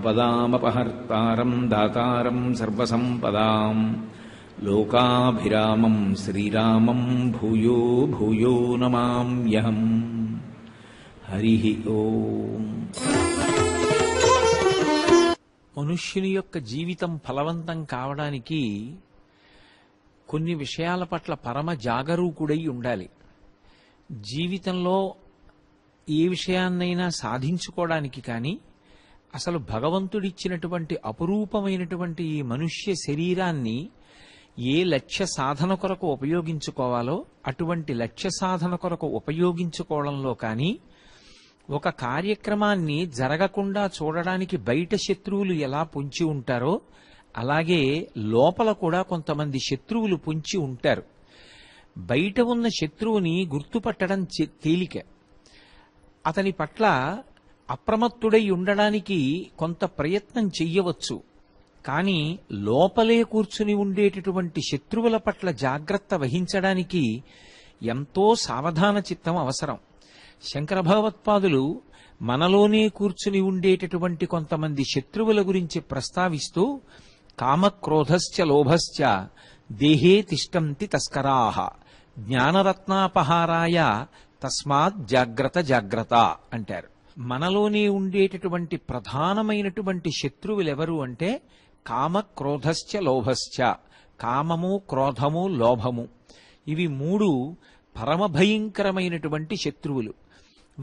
आपदामपहर्तारम् दातारम् సర్వసంపదా లోకాభిరామం శ్రీరామం భూయో భూయో नमाम्यहम् హరి ఓం మనుష్యుని యొక్క జీవితం ఫలవంతం కావడానికి కొన్ని విషయాల పట్ల పరమ జాగరూకుడై ఉండాలి జీవితంలో ఏ విషయాన్నైనా సాధించుకోవడానికి కానీ అసలు భగవంతుడిచ్చినటువంటి అపురూపమైనటువంటి ఈ మనుష్య శరీరాన్ని ఏ లక్ష్య సాధన కొరకు ఉపయోగించుకోవాలో అటువంటి లక్ష్య సాధన కొరకు ఉపయోగించుకోవడంలో కానీ ఒక కార్యక్రమాన్ని జరగకుండా చూడడానికి బయట శత్రువులు ఎలా పొంచి ఉంటారో అలాగే లోపల కూడా కొంతమంది శత్రువులు పొంచి ఉంటారు బయట ఉన్న శత్రువుని గుర్తుపట్టడం తేలిక అతని పట్ల అప్రమత్తుడై ఉండడానికి కొంత ప్రయత్నం చెయ్యవచ్చు కానీ లోపలే కూర్చుని ఉండేటటువంటి శత్రువుల పట్ల జాగ్రత్త వహించడానికి ఎంతో సావధాన చిత్తం అవసరం శంకర భగవత్పాదులు మనలోనే కూర్చుని ఉండేటటువంటి కొంతమంది శత్రువుల గురించి ప్రస్తావిస్తూ కామక్రోధశ్చ లోభశ్చ దేహే తిష్టంతి తస్కరాహ జ్ఞానరత్నాపహారాయ తస్మాత్ జాగ్రత్త జాగ్రత్త అంటారు మనలోనే ఉండేటటువంటి ప్రధానమైనటువంటి శత్రువులు ఎవరు అంటే కామ క్రోధశ్చ లోభశ్చ కామము క్రోధము లోభము ఇవి మూడు పరమభయంకరమైనటువంటి శత్రువులు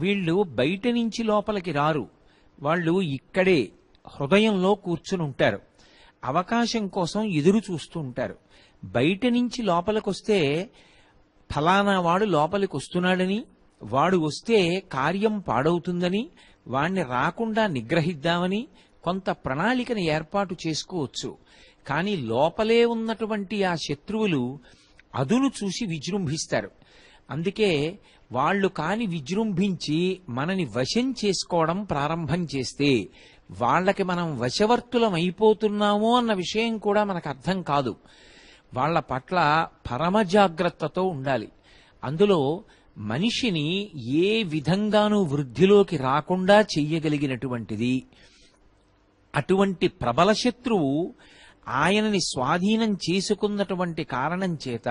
వీళ్ళు బయట నుంచి లోపలికి రారు వాళ్ళు ఇక్కడే హృదయంలో కూర్చుని ఉంటారు అవకాశం కోసం ఎదురు చూస్తూ ఉంటారు బయట నుంచి లోపలికొస్తే ఫలానా వాడు లోపలికి వస్తున్నాడని వాడు వస్తే కార్యం పాడవుతుందని వాణ్ణి రాకుండా నిగ్రహిద్దామని కొంత ప్రణాళికను ఏర్పాటు చేసుకోవచ్చు కానీ లోపలే ఉన్నటువంటి ఆ శత్రువులు అదును చూసి విజృంభిస్తారు అందుకే వాళ్ళు కాని విజృంభించి మనని వశం చేసుకోవడం ప్రారంభం చేస్తే వాళ్ళకి మనం వశవర్తులం అయిపోతున్నామో అన్న విషయం కూడా మనకు అర్థం కాదు వాళ్ళ పట్ల పరమ జాగ్రత్తతో ఉండాలి అందులో మనిషిని ఏ విధంగానూ వృద్ధిలోకి రాకుండా చెయ్యగలిగినటువంటిది అటువంటి ప్రబల శత్రువు ఆయనని స్వాధీనం చేసుకున్నటువంటి కారణం చేత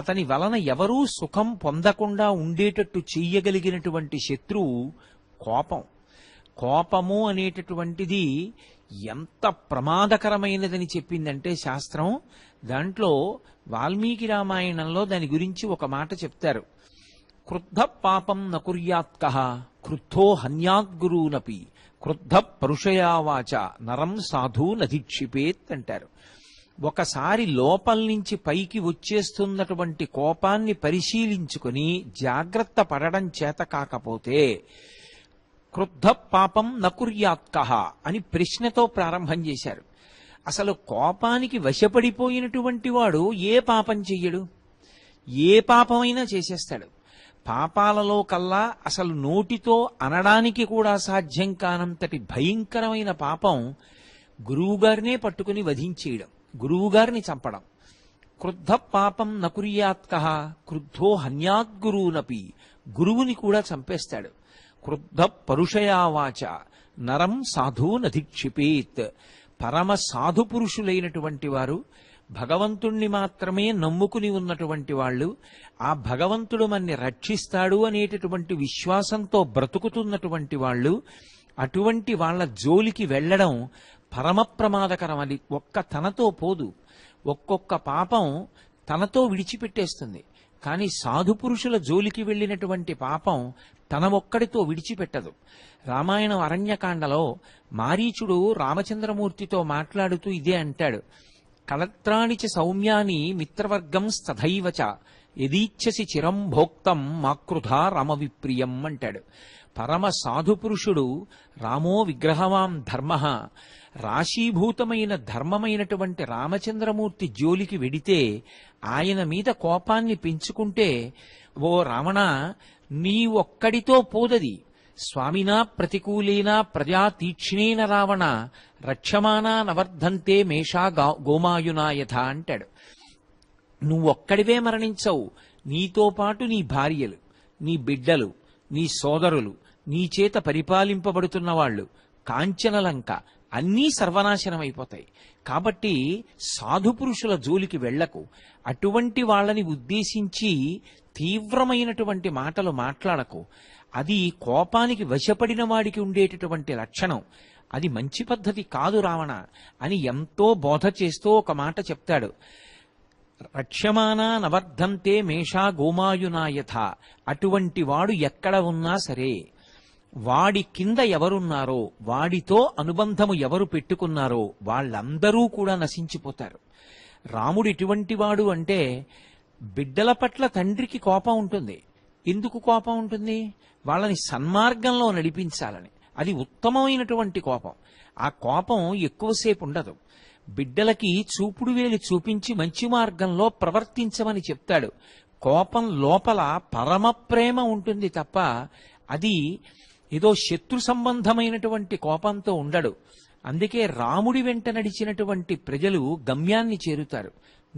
అతని వలన ఎవరూ సుఖం పొందకుండా ఉండేటట్టు చెయ్యగలిగినటువంటి శత్రువు కోపం కోపము అనేటటువంటిది ఎంత ప్రమాదకరమైనదని చెప్పిందంటే శాస్త్రం దాంట్లో వాల్మీకి రామాయణంలో దాని గురించి ఒక మాట చెప్తారు క్రుద్ధ పాపం నకుర్యాత్క క్రుద్ధో హన్యాద్గురూనపి క్రుద్ధ పరుషయావాచ నరం సాధు నధిక్షిపేత్ అంటారు ఒకసారి లోపల నుంచి పైకి వచ్చేస్తున్నటువంటి కోపాన్ని పరిశీలించుకుని జాగ్రత్త పడడం చేత కాకపోతే క్రుద్ధ పాపం నకుర్యాత్క అని ప్రశ్నతో ప్రారంభం చేశారు అసలు కోపానికి వశపడిపోయినటువంటి వాడు ఏ పాపం చెయ్యడు ఏ పాపమైనా చేసేస్తాడు పాపాలలో కల్లా అసలు నోటితో అనడానికి కూడా సాధ్యం కానంతటి భయంకరమైన పాపం గురువుగారినే పట్టుకుని వధించేయడం గురువుగారిని చంపడం క్రుద్ధ పాపం నకురియాత్క క్రుద్ధో హన్యాద్గురువునపి గురువుని కూడా చంపేస్తాడు క్రుద్ధ పరుషయావాచ నరం సాధూనధిక్షిపేత్ పరమ సాధు పురుషులైనటువంటి వారు భగవంతుణ్ణి మాత్రమే నమ్ముకుని ఉన్నటువంటి వాళ్ళు ఆ భగవంతుడు మన్ని రక్షిస్తాడు అనేటటువంటి విశ్వాసంతో బ్రతుకుతున్నటువంటి వాళ్ళు అటువంటి వాళ్ళ జోలికి వెళ్ళడం పరమ ప్రమాదకరం అది ఒక్క తనతో పోదు ఒక్కొక్క పాపం తనతో విడిచిపెట్టేస్తుంది కానీ సాధు పురుషుల జోలికి వెళ్ళినటువంటి పాపం తన ఒక్కడితో విడిచిపెట్టదు రామాయణం అరణ్యకాండలో మారీచుడు రామచంద్రమూర్తితో మాట్లాడుతూ ఇదే అంటాడు కళత్రాణి చ సౌమ్యాని మిత్రవర్గం స్తథైవ యదీచ్ఛసి చిరం భోక్తం మాకృధా రామవిప్రియం అంటాడు పరమ సాధుపురుషుడు రామో విగ్రహమాం ధర్మ రాశీభూతమైన ధర్మమైనటువంటి రామచంద్రమూర్తి జోలికి వెడితే ఆయన మీద కోపాన్ని పెంచుకుంటే ఓ రావణ నీ ఒక్కడితో పోదది స్వామినా ప్రతికూలేనా ప్రజా తీక్ష్ణేన రావణ రక్షమానా నవర్ధంతే మేషా గోమాయునా యథ అంటాడు నువ్వొక్కడివే మరణించవు నీతో పాటు నీ భార్యలు నీ బిడ్డలు నీ సోదరులు నీ చేత పరిపాలింపబడుతున్న వాళ్ళు కాంచనలంక అన్నీ సర్వనాశనమైపోతాయి కాబట్టి సాధుపురుషుల జోలికి వెళ్లకు అటువంటి వాళ్ళని ఉద్దేశించి తీవ్రమైనటువంటి మాటలు మాట్లాడకు అది కోపానికి వశపడిన వాడికి ఉండేటటువంటి లక్షణం అది మంచి పద్ధతి కాదు రావణ అని ఎంతో బోధ చేస్తూ ఒక మాట చెప్తాడు రక్షమానా నవర్ధంతే మేషా గోమాయునాయథ అటువంటి వాడు ఎక్కడ ఉన్నా సరే వాడి కింద ఎవరున్నారో వాడితో అనుబంధము ఎవరు పెట్టుకున్నారో వాళ్ళందరూ కూడా నశించిపోతారు రాముడు ఇటువంటి వాడు అంటే బిడ్డల పట్ల తండ్రికి కోపం ఉంటుంది ఎందుకు కోపం ఉంటుంది వాళ్ళని సన్మార్గంలో నడిపించాలని అది ఉత్తమమైనటువంటి కోపం ఆ కోపం ఎక్కువసేపు ఉండదు బిడ్డలకి చూపుడు వేలు చూపించి మంచి మార్గంలో ప్రవర్తించమని చెప్తాడు కోపం లోపల పరమ ప్రేమ ఉంటుంది తప్ప అది ఏదో శత్రు సంబంధమైనటువంటి కోపంతో ఉండడు అందుకే రాముడి వెంట నడిచినటువంటి ప్రజలు గమ్యాన్ని చేరుతారు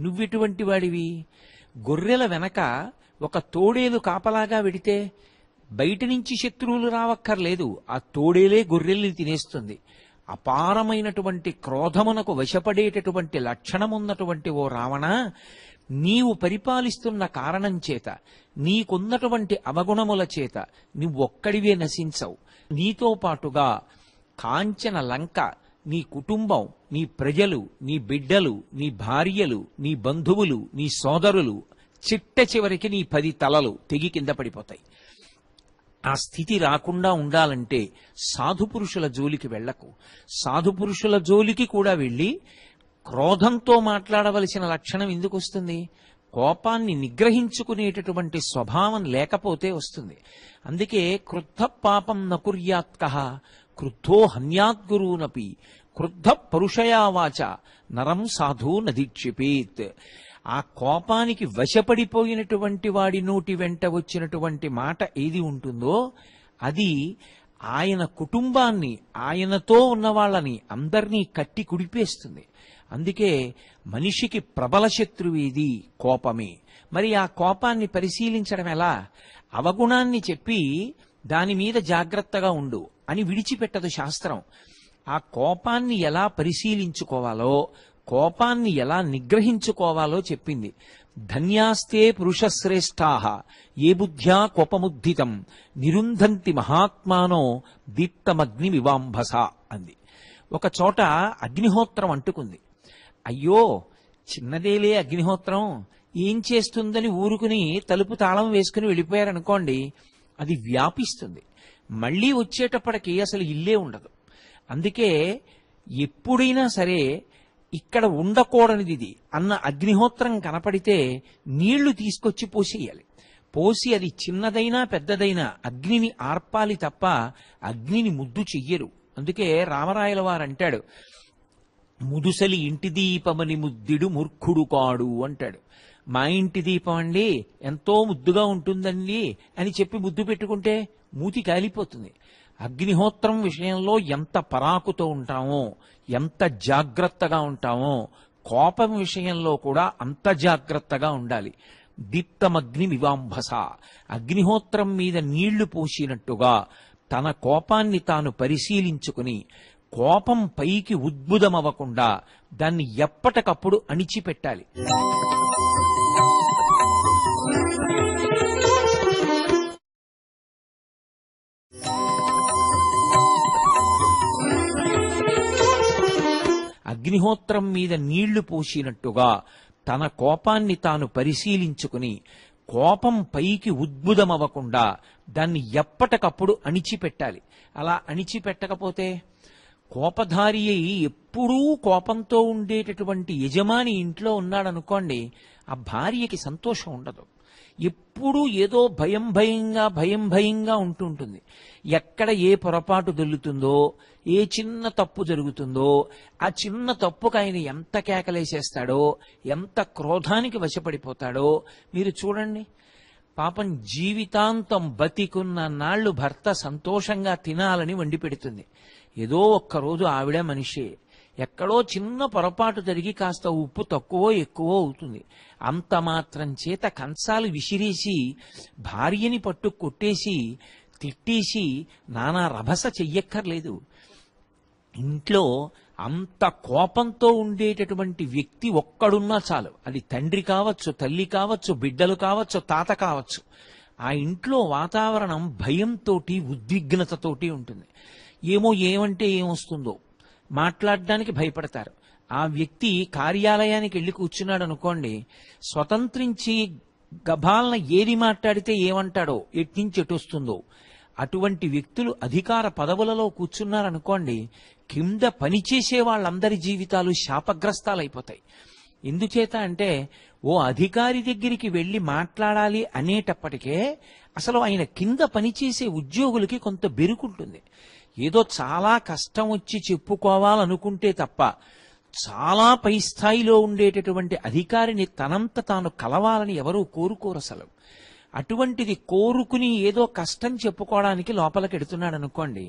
నువ్వెటువంటి వాడివి గొర్రెల వెనక ఒక తోడేలు కాపలాగా వెడితే బయట నుంచి శత్రువులు రావక్కర్లేదు ఆ తోడేలే గొర్రెల్ని తినేస్తుంది అపారమైనటువంటి క్రోధమునకు వశపడేటటువంటి లక్షణమున్నటువంటి ఓ రావణ నీవు పరిపాలిస్తున్న కారణం చేత నీకున్నటువంటి అవగుణముల చేత నువ్వొక్కడివే నశించవు నీతో పాటుగా కాంచన లంక నీ కుటుంబం నీ ప్రజలు నీ బిడ్డలు నీ భార్యలు నీ బంధువులు నీ సోదరులు చిట్ట చివరికి నీ పది తలలు తెగి కింద పడిపోతాయి ఆ స్థితి రాకుండా ఉండాలంటే సాధుపురుషుల జోలికి వెళ్ళకు సాధుపురుషుల జోలికి కూడా వెళ్ళి క్రోధంతో మాట్లాడవలసిన లక్షణం ఎందుకు వస్తుంది కోపాన్ని నిగ్రహించుకునేటటువంటి స్వభావం లేకపోతే వస్తుంది అందుకే క్రుద్ధ పాపం నకుర్యాత్క క్రుద్ధో గురువునపి క్రుద్ధ పరుషయావాచ నరం సాధు నదీక్షిపేత్ ఆ కోపానికి వశపడిపోయినటువంటి వాడి నోటి వెంట వచ్చినటువంటి మాట ఏది ఉంటుందో అది ఆయన కుటుంబాన్ని ఆయనతో ఉన్న వాళ్ళని అందరినీ కట్టి కుడిపేస్తుంది అందుకే మనిషికి ప్రబల శత్రువు ఇది కోపమే మరి ఆ కోపాన్ని పరిశీలించడం ఎలా అవగుణాన్ని చెప్పి దాని మీద జాగ్రత్తగా ఉండు అని విడిచిపెట్టదు శాస్త్రం ఆ కోపాన్ని ఎలా పరిశీలించుకోవాలో కోపాన్ని ఎలా నిగ్రహించుకోవాలో చెప్పింది ధన్యాస్తే పురుషశ్రేష్టాహ ఏ బుద్ధ్యా కోపముద్ధితం నిరుంధంతి మహాత్మానో దీప్తమగ్ని వివాంభస అంది ఒక చోట అగ్నిహోత్రం అంటుకుంది అయ్యో చిన్నదేలే అగ్నిహోత్రం ఏం చేస్తుందని ఊరుకుని తలుపు తాళం వేసుకుని వెళ్ళిపోయారనుకోండి అది వ్యాపిస్తుంది మళ్ళీ వచ్చేటప్పటికి అసలు ఇల్లే ఉండదు అందుకే ఎప్పుడైనా సరే ఇక్కడ ఉండకూడనిది ఇది అన్న అగ్నిహోత్రం కనపడితే నీళ్లు తీసుకొచ్చి పోసేయాలి పోసి అది చిన్నదైనా పెద్దదైనా అగ్నిని ఆర్పాలి తప్ప అగ్నిని ముద్దు చెయ్యరు అందుకే రామరాయల వారు అంటాడు ముదుసలి ఇంటి దీపమని ముద్దిడు మూర్ఖుడు కాడు అంటాడు మా ఇంటి దీపం అండి ఎంతో ముద్దుగా ఉంటుందండి అని చెప్పి ముద్దు పెట్టుకుంటే మూతి కాలిపోతుంది అగ్నిహోత్రం విషయంలో ఎంత పరాకుతో ఉంటామో ఎంత జాగ్రత్తగా ఉంటామో కోపం విషయంలో కూడా అంత జాగ్రత్తగా ఉండాలి దిత్తమగ్ని వివాంభస అగ్నిహోత్రం మీద నీళ్లు పోసినట్టుగా తన కోపాన్ని తాను పరిశీలించుకుని కోపం పైకి ఉద్భుతమవ్వకుండా దాన్ని ఎప్పటికప్పుడు అణిచిపెట్టాలి అగ్నిహోత్రం మీద నీళ్లు పోసినట్టుగా తన కోపాన్ని తాను పరిశీలించుకుని కోపం పైకి ఉద్భుతమవ్వకుండా దాన్ని ఎప్పటికప్పుడు అణిచిపెట్టాలి అలా అణిచిపెట్టకపోతే కోపధారి అయి ఎప్పుడూ కోపంతో ఉండేటటువంటి యజమాని ఇంట్లో ఉన్నాడనుకోండి ఆ భార్యకి సంతోషం ఉండదు ఎప్పుడూ ఏదో భయం భయంగా భయం భయంగా ఉంటుంటుంది ఎక్కడ ఏ పొరపాటు దొల్లుతుందో ఏ చిన్న తప్పు జరుగుతుందో ఆ చిన్న తప్పుకు ఆయన ఎంత కేకలేసేస్తాడో ఎంత క్రోధానికి వశపడిపోతాడో మీరు చూడండి పాపం జీవితాంతం బతికున్న నాళ్ళు భర్త సంతోషంగా తినాలని వండి పెడుతుంది ఏదో ఒక్కరోజు ఆవిడ మనిషి ఎక్కడో చిన్న పొరపాటు జరిగి కాస్త ఉప్పు తక్కువ ఎక్కువ అవుతుంది అంత మాత్రం చేత కంచాలు విసిరేసి భార్యని పట్టు కొట్టేసి తిట్టేసి నానా రభస చెయ్యక్కర్లేదు ఇంట్లో అంత కోపంతో ఉండేటటువంటి వ్యక్తి ఒక్కడున్నా చాలు అది తండ్రి కావచ్చు తల్లి కావచ్చు బిడ్డలు కావచ్చు తాత కావచ్చు ఆ ఇంట్లో వాతావరణం భయంతో ఉద్విగ్నతతోటి ఉంటుంది ఏమో ఏమంటే ఏమొస్తుందో మాట్లాడడానికి భయపడతారు ఆ వ్యక్తి కార్యాలయానికి వెళ్ళి కూర్చున్నాడు అనుకోండి స్వతంత్రించి గభాలన ఏది మాట్లాడితే ఏమంటాడో ఎట్నుంచి ఎటు వస్తుందో అటువంటి వ్యక్తులు అధికార పదవులలో కూర్చున్నారనుకోండి కింద పనిచేసే వాళ్ళందరి జీవితాలు శాపగ్రస్తాలైపోతాయి ఎందుచేత అంటే ఓ అధికారి దగ్గరికి వెళ్ళి మాట్లాడాలి అనేటప్పటికే అసలు ఆయన కింద పనిచేసే ఉద్యోగులకి కొంత బెరుకుంటుంది ఏదో చాలా కష్టం వచ్చి చెప్పుకోవాలనుకుంటే తప్ప చాలా పై స్థాయిలో ఉండేటటువంటి అధికారిని తనంత తాను కలవాలని ఎవరూ కోరుకోరు అసలు అటువంటిది కోరుకుని ఏదో కష్టం చెప్పుకోవడానికి లోపలికి ఎడుతున్నాడు అనుకోండి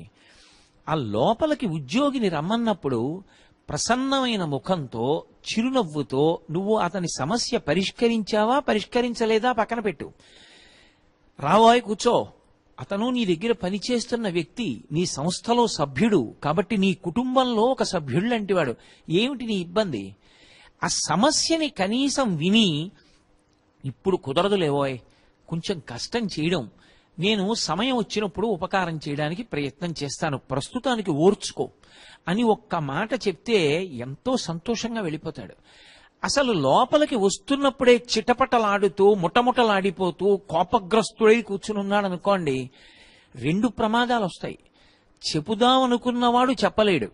ఆ లోపలికి ఉద్యోగిని రమ్మన్నప్పుడు ప్రసన్నమైన ముఖంతో చిరునవ్వుతో నువ్వు అతని సమస్య పరిష్కరించావా పరిష్కరించలేదా పక్కన పెట్టు రాబోయ్ కూర్చో అతను నీ దగ్గర పనిచేస్తున్న వ్యక్తి నీ సంస్థలో సభ్యుడు కాబట్టి నీ కుటుంబంలో ఒక సభ్యుడు లాంటివాడు ఏమిటి నీ ఇబ్బంది ఆ సమస్యని కనీసం విని ఇప్పుడు కుదరదులేవోయ్ కొంచెం కష్టం చేయడం నేను సమయం వచ్చినప్పుడు ఉపకారం చేయడానికి ప్రయత్నం చేస్తాను ప్రస్తుతానికి ఓర్చుకో అని ఒక్క మాట చెప్తే ఎంతో సంతోషంగా వెళ్ళిపోతాడు అసలు లోపలికి వస్తున్నప్పుడే చిటపటలాడుతూ ముటముటలాడిపోతూ కోపగ్రస్తుడై కూర్చుని అనుకోండి రెండు ప్రమాదాలు వస్తాయి చెబుదామనుకున్నవాడు చెప్పలేడు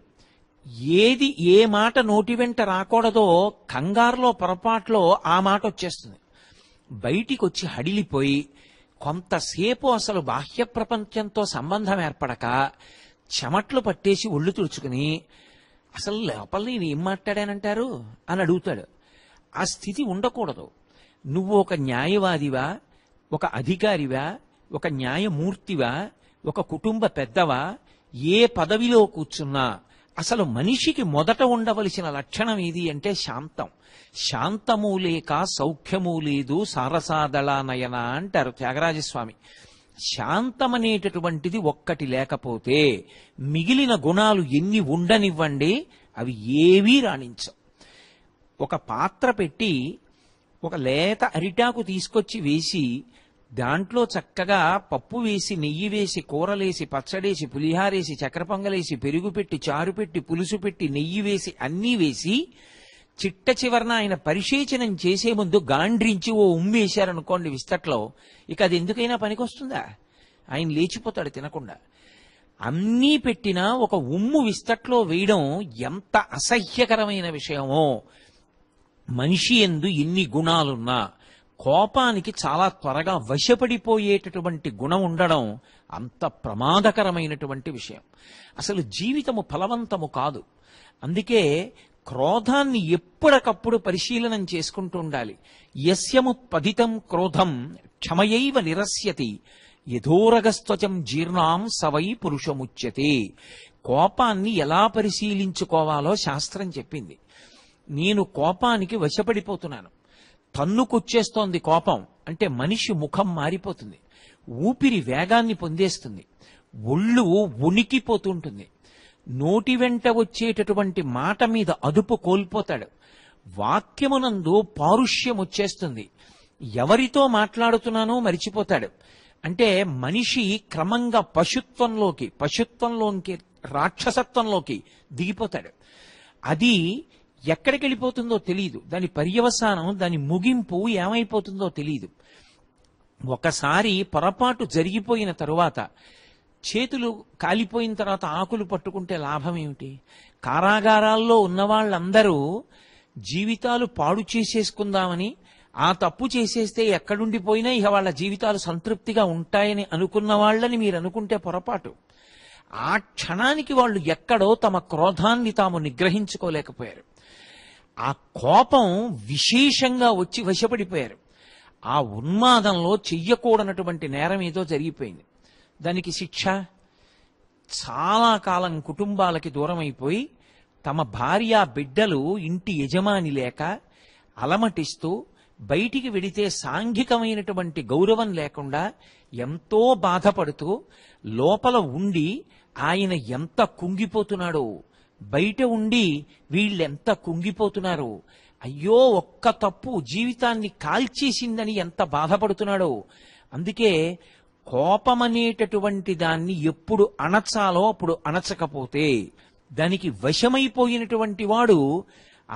ఏది ఏ మాట నోటి వెంట రాకూడదో కంగారులో పొరపాట్లో ఆ మాట వచ్చేస్తుంది బయటికి వచ్చి హడిలిపోయి కొంతసేపు అసలు బాహ్య ప్రపంచంతో సంబంధం ఏర్పడక చెమట్లు పట్టేసి ఒళ్ళు తుడుచుకుని అసలు లోపల నేను ఏం మాట్లాడానంటారు అని అడుగుతాడు ఆ స్థితి ఉండకూడదు నువ్వు ఒక న్యాయవాదివా ఒక అధికారివా ఒక న్యాయమూర్తివా ఒక కుటుంబ పెద్దవా ఏ పదవిలో కూర్చున్నా అసలు మనిషికి మొదట ఉండవలసిన లక్షణం ఏది అంటే శాంతం శాంతము లేక సౌఖ్యము లేదు సారసాదళానయన అంటారు త్యాగరాజస్వామి శాంతమనేటటువంటిది ఒక్కటి లేకపోతే మిగిలిన గుణాలు ఎన్ని ఉండనివ్వండి అవి ఏవీ రాణించవు ఒక పాత్ర పెట్టి ఒక లేత అరిటాకు తీసుకొచ్చి వేసి దాంట్లో చక్కగా పప్పు వేసి నెయ్యి వేసి కూరలేసి పచ్చడేసి పులిహారేసి చక్కెర పొంగలేసి పెరుగు పెట్టి చారు పెట్టి పులుసు పెట్టి నెయ్యి వేసి అన్నీ వేసి చిట్ట చివరన ఆయన పరిశేచనం చేసే ముందు గాండ్రించి ఓ ఉమ్మేశారనుకోండి విస్తట్లో ఇక అది ఎందుకైనా పనికొస్తుందా ఆయన లేచిపోతాడు తినకుండా అన్నీ పెట్టినా ఒక ఉమ్ము విస్తట్లో వేయడం ఎంత అసహ్యకరమైన విషయమో మనిషి ఎందు ఇన్ని గుణాలున్నా కోపానికి చాలా త్వరగా వశపడిపోయేటటువంటి గుణం ఉండడం అంత ప్రమాదకరమైనటువంటి విషయం అసలు జీవితము ఫలవంతము కాదు అందుకే క్రోధాన్ని ఎప్పటికప్పుడు పరిశీలనం చేసుకుంటూ ఉండాలి పదితం క్రోధం క్షమయైవ నిరస్యతి యథోరగస్త్వచం జీర్ణాం సవై పురుషముచ్యతి కోపాన్ని ఎలా పరిశీలించుకోవాలో శాస్త్రం చెప్పింది నేను కోపానికి వశపడిపోతున్నాను తన్నుకొచ్చేస్తోంది కోపం అంటే మనిషి ముఖం మారిపోతుంది ఊపిరి వేగాన్ని పొందేస్తుంది ఒళ్ళు ఉనికిపోతుంటుంది నోటి వెంట వచ్చేటటువంటి మాట మీద అదుపు కోల్పోతాడు వాక్యమునందు పారుష్యం వచ్చేస్తుంది ఎవరితో మాట్లాడుతున్నానో మరిచిపోతాడు అంటే మనిషి క్రమంగా పశుత్వంలోకి పశుత్వంలోకి రాక్షసత్వంలోకి దిగిపోతాడు అది ఎక్కడికి వెళ్ళిపోతుందో తెలియదు దాని పర్యవసానం దాని ముగింపు ఏమైపోతుందో తెలియదు ఒకసారి పొరపాటు జరిగిపోయిన తరువాత చేతులు కాలిపోయిన తర్వాత ఆకులు పట్టుకుంటే లాభం ఏమిటి కారాగారాల్లో ఉన్న వాళ్ళందరూ జీవితాలు పాడు చేసేసుకుందామని ఆ తప్పు చేసేస్తే ఎక్కడుండిపోయినా ఇక వాళ్ళ జీవితాలు సంతృప్తిగా ఉంటాయని అనుకున్న వాళ్ళని మీరు అనుకుంటే పొరపాటు ఆ క్షణానికి వాళ్ళు ఎక్కడో తమ క్రోధాన్ని తాము నిగ్రహించుకోలేకపోయారు ఆ కోపం విశేషంగా వచ్చి వశపడిపోయారు ఆ ఉన్మాదంలో చెయ్యకూడనటువంటి నేరం ఏదో జరిగిపోయింది దానికి శిక్ష చాలా కాలం కుటుంబాలకి దూరమైపోయి తమ భార్య బిడ్డలు ఇంటి యజమాని లేక అలమటిస్తూ బయటికి వెడితే సాంఘికమైనటువంటి గౌరవం లేకుండా ఎంతో బాధపడుతూ లోపల ఉండి ఆయన ఎంత కుంగిపోతున్నాడో బయట ఉండి వీళ్ళెంత కుంగిపోతున్నారో అయ్యో ఒక్క తప్పు జీవితాన్ని కాల్చేసిందని ఎంత బాధపడుతున్నాడో అందుకే కోపమనేటటువంటి దాన్ని ఎప్పుడు అణచాలో అప్పుడు అణచకపోతే దానికి వశమైపోయినటువంటి వాడు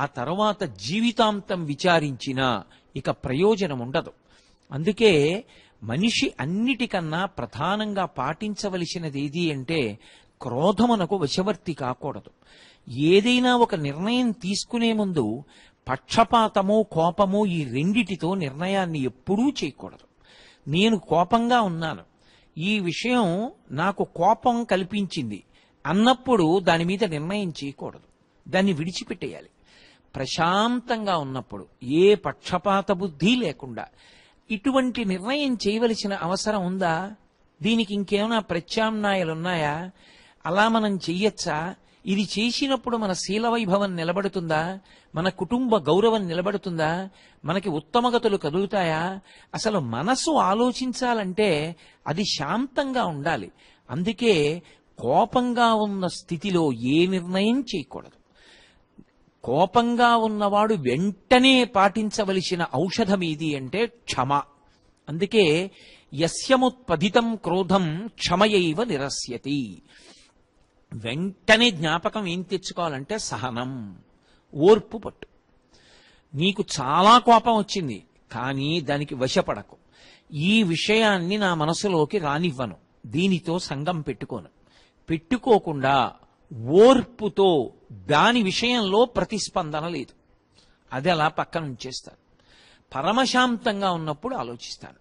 ఆ తర్వాత జీవితాంతం విచారించిన ఇక ప్రయోజనం ఉండదు అందుకే మనిషి అన్నిటికన్నా ప్రధానంగా పాటించవలసినది ఏది అంటే క్రోధమునకు వశవర్తి కాకూడదు ఏదైనా ఒక నిర్ణయం తీసుకునే ముందు పక్షపాతము కోపము ఈ రెండిటితో నిర్ణయాన్ని ఎప్పుడూ చేయకూడదు నేను కోపంగా ఉన్నాను ఈ విషయం నాకు కోపం కల్పించింది అన్నప్పుడు దాని మీద నిర్ణయం చేయకూడదు దాన్ని విడిచిపెట్టేయాలి ప్రశాంతంగా ఉన్నప్పుడు ఏ పక్షపాత బుద్ధి లేకుండా ఇటువంటి నిర్ణయం చేయవలసిన అవసరం ఉందా దీనికి ఇంకేమైనా ప్రత్యామ్నాయాలున్నాయా అలా మనం చెయ్యొచ్చా ఇది చేసినప్పుడు మన శీలవైభవం నిలబడుతుందా మన కుటుంబ గౌరవం నిలబడుతుందా మనకి ఉత్తమగతులు కదులుతాయా అసలు మనసు ఆలోచించాలంటే అది శాంతంగా ఉండాలి అందుకే కోపంగా ఉన్న స్థితిలో ఏ నిర్ణయం చేయకూడదు కోపంగా ఉన్నవాడు వెంటనే పాటించవలసిన ఔషధం ఇది అంటే క్షమ అందుకే యస్యముత్పదితం క్రోధం క్షమయైవ నిరస్యతి వెంటనే జ్ఞాపకం ఏం తెచ్చుకోవాలంటే సహనం ఓర్పు పట్టు నీకు చాలా కోపం వచ్చింది కానీ దానికి వశపడకు ఈ విషయాన్ని నా మనసులోకి రానివ్వను దీనితో సంఘం పెట్టుకోను పెట్టుకోకుండా ఓర్పుతో దాని విషయంలో ప్రతిస్పందన లేదు అది అలా పక్కన ఉంచేస్తాను పరమశాంతంగా ఉన్నప్పుడు ఆలోచిస్తాను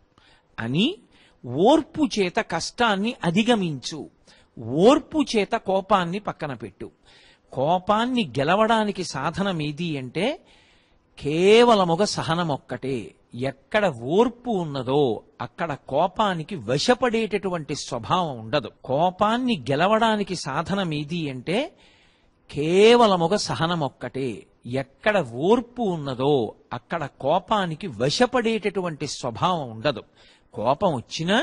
అని ఓర్పు చేత కష్టాన్ని అధిగమించు ఓర్పు చేత కోపాన్ని పక్కన పెట్టు కోపాన్ని గెలవడానికి సాధనం ఏది అంటే ఒక సహనం ఒక్కటే ఎక్కడ ఓర్పు ఉన్నదో అక్కడ కోపానికి వశపడేటటువంటి స్వభావం ఉండదు కోపాన్ని గెలవడానికి సాధనం ఏది అంటే ఒక సహనం ఒక్కటే ఎక్కడ ఓర్పు ఉన్నదో అక్కడ కోపానికి వశపడేటటువంటి స్వభావం ఉండదు కోపం వచ్చినా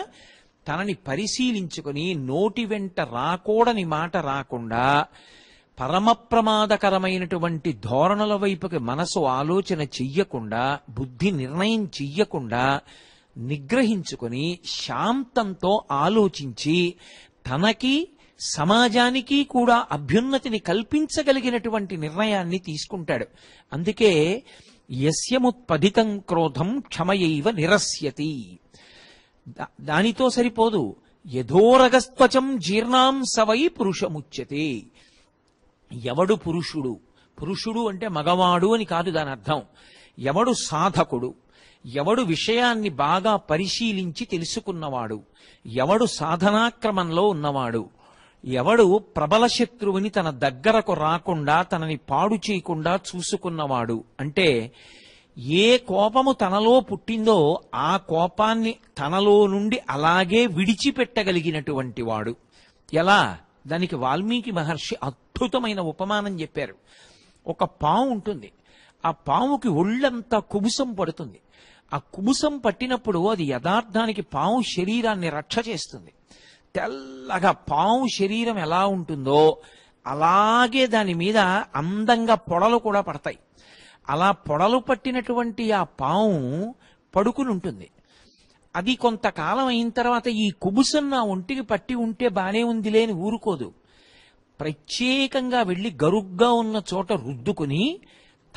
తనని పరిశీలించుకుని నోటి వెంట రాకూడని మాట రాకుండా పరమప్రమాదకరమైనటువంటి ధోరణుల వైపుకి మనసు ఆలోచన చెయ్యకుండా బుద్ధి నిర్ణయం చెయ్యకుండా నిగ్రహించుకుని శాంతంతో ఆలోచించి తనకి సమాజానికి కూడా అభ్యున్నతిని కల్పించగలిగినటువంటి నిర్ణయాన్ని తీసుకుంటాడు అందుకే యస్యముత్పదితం క్రోధం క్షమయైవ నిరస్యతి దానితో సరిపోదు యథోరగస్త్వచం జీర్ణాం సవై పురుషముచ్యతే ఎవడు పురుషుడు పురుషుడు అంటే మగవాడు అని కాదు దాని అర్థం ఎవడు సాధకుడు ఎవడు విషయాన్ని బాగా పరిశీలించి తెలుసుకున్నవాడు ఎవడు సాధనాక్రమంలో ఉన్నవాడు ఎవడు ప్రబల శత్రువుని తన దగ్గరకు రాకుండా తనని పాడు చేయకుండా చూసుకున్నవాడు అంటే ఏ కోపము తనలో పుట్టిందో ఆ కోపాన్ని తనలో నుండి అలాగే విడిచిపెట్టగలిగినటువంటి వాడు ఎలా దానికి వాల్మీకి మహర్షి అద్భుతమైన ఉపమానం చెప్పారు ఒక పాము ఉంటుంది ఆ పాముకి ఒళ్ళంతా కుబుసం పడుతుంది ఆ కుబుసం పట్టినప్పుడు అది యథార్థానికి పాము శరీరాన్ని రక్ష చేస్తుంది తెల్లగా పాము శరీరం ఎలా ఉంటుందో అలాగే దాని మీద అందంగా పొడలు కూడా పడతాయి అలా పొడలు పట్టినటువంటి ఆ పాము పడుకుని ఉంటుంది అది కొంతకాలం అయిన తర్వాత ఈ కుబుసం నా ఒంటికి పట్టి ఉంటే బానే ఉంది లేని ఊరుకోదు ప్రత్యేకంగా వెళ్ళి గరుగ్గా ఉన్న చోట రుద్దుకుని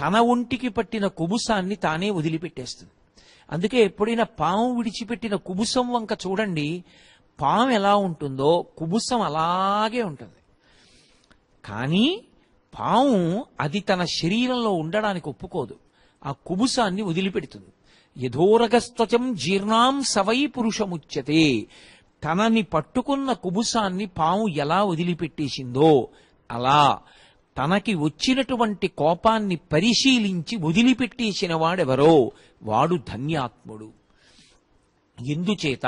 తన ఒంటికి పట్టిన కుబుసాన్ని తానే వదిలిపెట్టేస్తుంది అందుకే ఎప్పుడైనా పాము విడిచిపెట్టిన కుబుసం వంక చూడండి పాము ఎలా ఉంటుందో కుబుసం అలాగే ఉంటుంది కానీ పాము అది తన శరీరంలో ఉండడానికి ఒప్పుకోదు ఆ కుబుసాన్ని వదిలిపెడుతుంది యథోరగస్తచం జీర్ణాం సవై పురుషముచ్చతే తనని పట్టుకున్న కుబుసాన్ని పాము ఎలా వదిలిపెట్టేసిందో అలా తనకి వచ్చినటువంటి కోపాన్ని పరిశీలించి వదిలిపెట్టేసిన వాడెవరో వాడు ధన్యాత్ముడు ఎందుచేత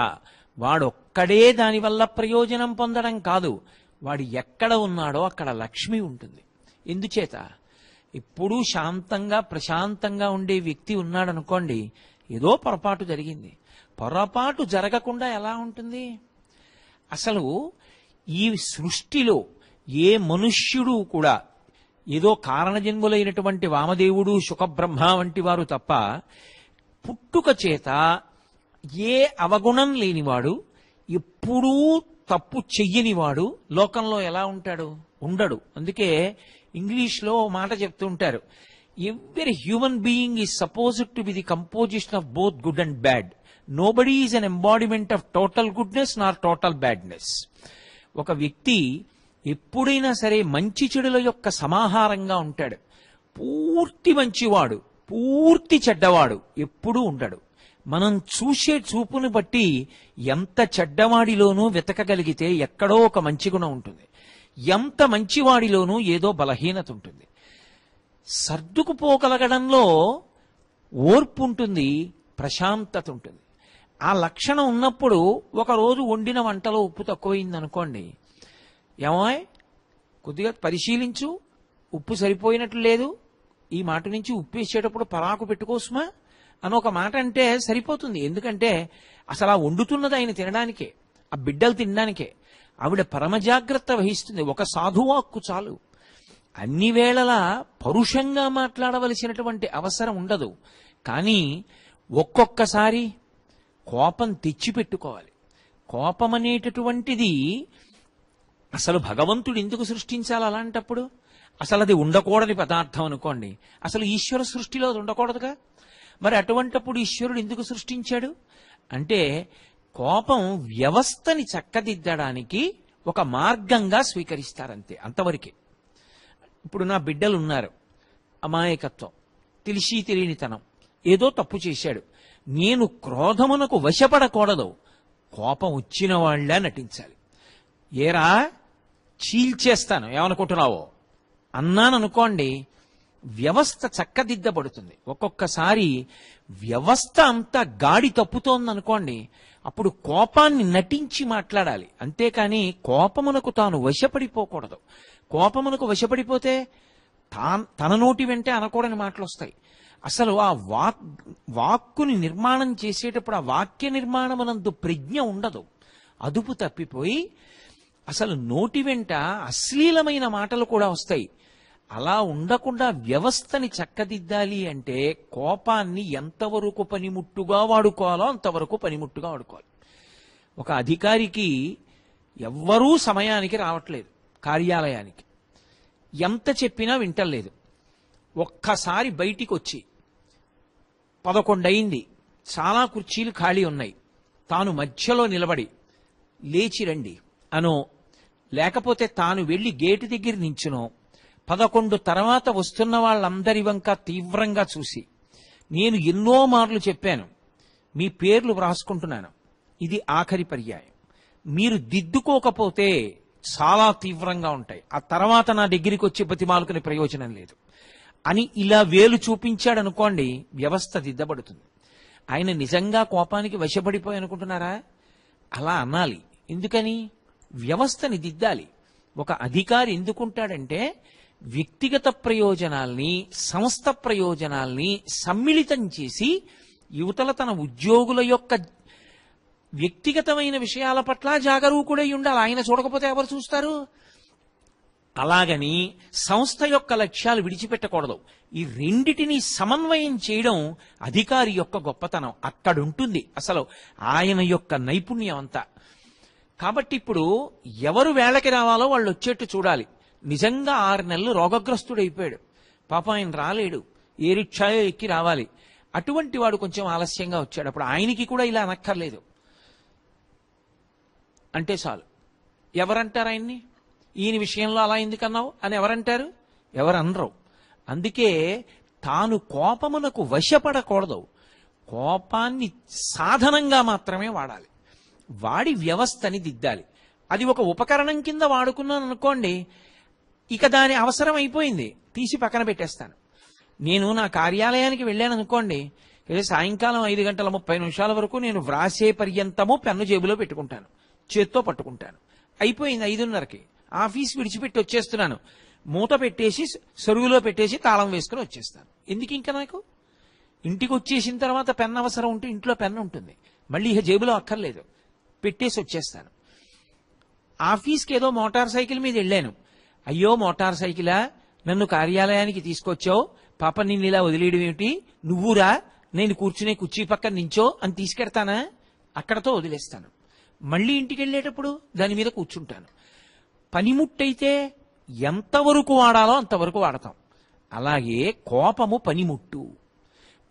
వాడొక్కడే దానివల్ల ప్రయోజనం పొందడం కాదు వాడు ఎక్కడ ఉన్నాడో అక్కడ లక్ష్మి ఉంటుంది ఎందుచేత ఎప్పుడూ శాంతంగా ప్రశాంతంగా ఉండే వ్యక్తి ఉన్నాడనుకోండి ఏదో పొరపాటు జరిగింది పొరపాటు జరగకుండా ఎలా ఉంటుంది అసలు ఈ సృష్టిలో ఏ మనుష్యుడు కూడా ఏదో కారణజన్ములైనటువంటి వామదేవుడు సుఖబ్రహ్మ వంటి వారు తప్ప పుట్టుక చేత ఏ అవగుణం లేనివాడు ఎప్పుడూ తప్పు చెయ్యనివాడు లోకంలో ఎలా ఉంటాడు ఉండడు అందుకే ఇంగ్లీష్లో మాట చెప్తుంటారు every human being is supposed to be the composition of both good and bad nobody is an embodiment of total goodness nor total badness ఒక వ్యక్తి ఎప్పుడైనా సరే మంచి చెడుల యొక్క సమాహారంగా ఉంటాడు పూర్తి మంచివాడు పూర్తి చెడ్డవాడు ఎప్పుడూ ఉండడు మనం చూసే చూపును బట్టి ఎంత చెడ్డవాడిలోనూ వెతకగలిగితే ఎక్కడో ఒక మంచి గుణం ఉంటుంది ఎంత మంచివాడిలోనూ ఏదో బలహీనత ఉంటుంది సర్దుకుపోగలగడంలో ఓర్పు ఉంటుంది ప్రశాంతత ఉంటుంది ఆ లక్షణం ఉన్నప్పుడు ఒకరోజు వండిన వంటలో ఉప్పు తక్కువైంది అనుకోండి ఏమాయ్ కొద్దిగా పరిశీలించు ఉప్పు సరిపోయినట్లు లేదు ఈ మాట నుంచి ఉప్పు వేసేటప్పుడు పరాకు పెట్టుకోసమా అని ఒక మాట అంటే సరిపోతుంది ఎందుకంటే అసలు ఆ వండుతున్నది ఆయన తినడానికే ఆ బిడ్డలు తినడానికే ఆవిడ పరమజాగ్రత్త వహిస్తుంది ఒక సాధువాక్కు చాలు అన్ని వేళలా పరుషంగా మాట్లాడవలసినటువంటి అవసరం ఉండదు కానీ ఒక్కొక్కసారి కోపం తెచ్చిపెట్టుకోవాలి కోపం అనేటటువంటిది అసలు భగవంతుడు ఎందుకు సృష్టించాలి అలాంటప్పుడు అసలు అది ఉండకూడని పదార్థం అనుకోండి అసలు ఈశ్వర సృష్టిలో అది ఉండకూడదుగా మరి అటువంటప్పుడు ఈశ్వరుడు ఎందుకు సృష్టించాడు అంటే కోపం వ్యవస్థని చక్కదిద్దడానికి ఒక మార్గంగా స్వీకరిస్తారంతే అంతవరకే ఇప్పుడు నా బిడ్డలు ఉన్నారు అమాయకత్వం తెలిసి తెలియనితనం ఏదో తప్పు చేశాడు నేను క్రోధమునకు వశపడకూడదు కోపం వచ్చిన వాళ్లే నటించాలి ఏరా చీల్చేస్తాను ఏమనుకుంటున్నావో అన్నాననుకోండి వ్యవస్థ చక్కదిద్దబడుతుంది ఒక్కొక్కసారి వ్యవస్థ అంతా గాడి తప్పుతోందనుకోండి అప్పుడు కోపాన్ని నటించి మాట్లాడాలి అంతేకాని కోపమునకు తాను వశపడిపోకూడదు కోపమునకు వశపడిపోతే తన నోటి వెంటే అనకూడని మాటలు వస్తాయి అసలు ఆ వాక్ వాక్కుని నిర్మాణం చేసేటప్పుడు ఆ వాక్య నిర్మాణమునందు ప్రజ్ఞ ఉండదు అదుపు తప్పిపోయి అసలు నోటి వెంట అశ్లీలమైన మాటలు కూడా వస్తాయి అలా ఉండకుండా వ్యవస్థని చక్కదిద్దాలి అంటే కోపాన్ని ఎంతవరకు పనిముట్టుగా వాడుకోవాలో అంతవరకు పనిముట్టుగా వాడుకోవాలి ఒక అధికారికి ఎవ్వరూ సమయానికి రావట్లేదు కార్యాలయానికి ఎంత చెప్పినా వింటలేదు ఒక్కసారి బయటికి వచ్చి పదకొండయింది చాలా కుర్చీలు ఖాళీ ఉన్నాయి తాను మధ్యలో నిలబడి లేచి రండి అను లేకపోతే తాను వెళ్ళి గేటు దగ్గర నించునో పదకొండు తర్వాత వస్తున్న వాళ్ళందరి వంక తీవ్రంగా చూసి నేను ఎన్నో మార్లు చెప్పాను మీ పేర్లు వ్రాసుకుంటున్నాను ఇది ఆఖరి పర్యాయం మీరు దిద్దుకోకపోతే చాలా తీవ్రంగా ఉంటాయి ఆ తర్వాత నా దగ్గరికి వచ్చి బతిమాలుకునే ప్రయోజనం లేదు అని ఇలా వేలు చూపించాడు అనుకోండి వ్యవస్థ దిద్దబడుతుంది ఆయన నిజంగా కోపానికి వశపడిపోయి అనుకుంటున్నారా అలా అనాలి ఎందుకని వ్యవస్థని దిద్దాలి ఒక అధికారి ఎందుకుంటాడంటే వ్యక్తిగత ప్రయోజనాల్ని సంస్థ ప్రయోజనాల్ని సమ్మిళితం చేసి యువతల తన ఉద్యోగుల యొక్క వ్యక్తిగతమైన విషయాల పట్ల జాగరూకుడై ఉండాలి ఆయన చూడకపోతే ఎవరు చూస్తారు అలాగని సంస్థ యొక్క లక్ష్యాలు విడిచిపెట్టకూడదు ఈ రెండిటిని సమన్వయం చేయడం అధికారి యొక్క గొప్పతనం అక్కడుంటుంది అసలు ఆయన యొక్క నైపుణ్యం అంతా కాబట్టి ఇప్పుడు ఎవరు వేళకి రావాలో వాళ్ళు వచ్చేట్టు చూడాలి నిజంగా ఆరు నెలలు రోగగ్రస్తుడైపోయాడు పాప ఆయన రాలేడు ఏ రిక్షాయో ఎక్కి రావాలి అటువంటి వాడు కొంచెం ఆలస్యంగా వచ్చాడు అప్పుడు ఆయనకి కూడా ఇలా అనక్కర్లేదు అంటే చాలు ఎవరంటారు ఆయన్ని ఈయన విషయంలో అలా ఎందుకన్నావు అని ఎవరంటారు ఎవరనరు అందుకే తాను కోపమునకు వశపడకూడదు కోపాన్ని సాధనంగా మాత్రమే వాడాలి వాడి వ్యవస్థని దిద్దాలి అది ఒక ఉపకరణం కింద వాడుకున్నాను అనుకోండి ఇక దాని అవసరం అయిపోయింది తీసి పక్కన పెట్టేస్తాను నేను నా కార్యాలయానికి వెళ్ళాను అనుకోండి సాయంకాలం ఐదు గంటల ముప్పై నిమిషాల వరకు నేను వ్రాసే పర్యంతము పెన్ను జేబులో పెట్టుకుంటాను చేత్తో పట్టుకుంటాను అయిపోయింది ఐదున్నరకి ఆఫీస్ విడిచిపెట్టి వచ్చేస్తున్నాను మూత పెట్టేసి సరువులో పెట్టేసి తాళం వేసుకుని వచ్చేస్తాను ఎందుకు ఇంకా నాకు ఇంటికి వచ్చేసిన తర్వాత పెన్ అవసరం ఉంటే ఇంట్లో పెన్ను ఉంటుంది మళ్ళీ ఇక జేబులో అక్కర్లేదు పెట్టేసి వచ్చేస్తాను ఆఫీస్కి ఏదో మోటార్ సైకిల్ మీద వెళ్ళాను అయ్యో మోటార్ సైకిలా నన్ను కార్యాలయానికి తీసుకొచ్చావు పాప నిన్ను ఇలా వదిలేయడం ఏమిటి నువ్వురా నేను కూర్చునే కుర్చీ పక్కన నించో అని తీసుకెడతానా అక్కడతో వదిలేస్తాను మళ్ళీ ఇంటికి వెళ్ళేటప్పుడు దాని మీద కూర్చుంటాను పనిముట్టయితే ఎంతవరకు వాడాలో అంతవరకు వాడతాం అలాగే కోపము పనిముట్టు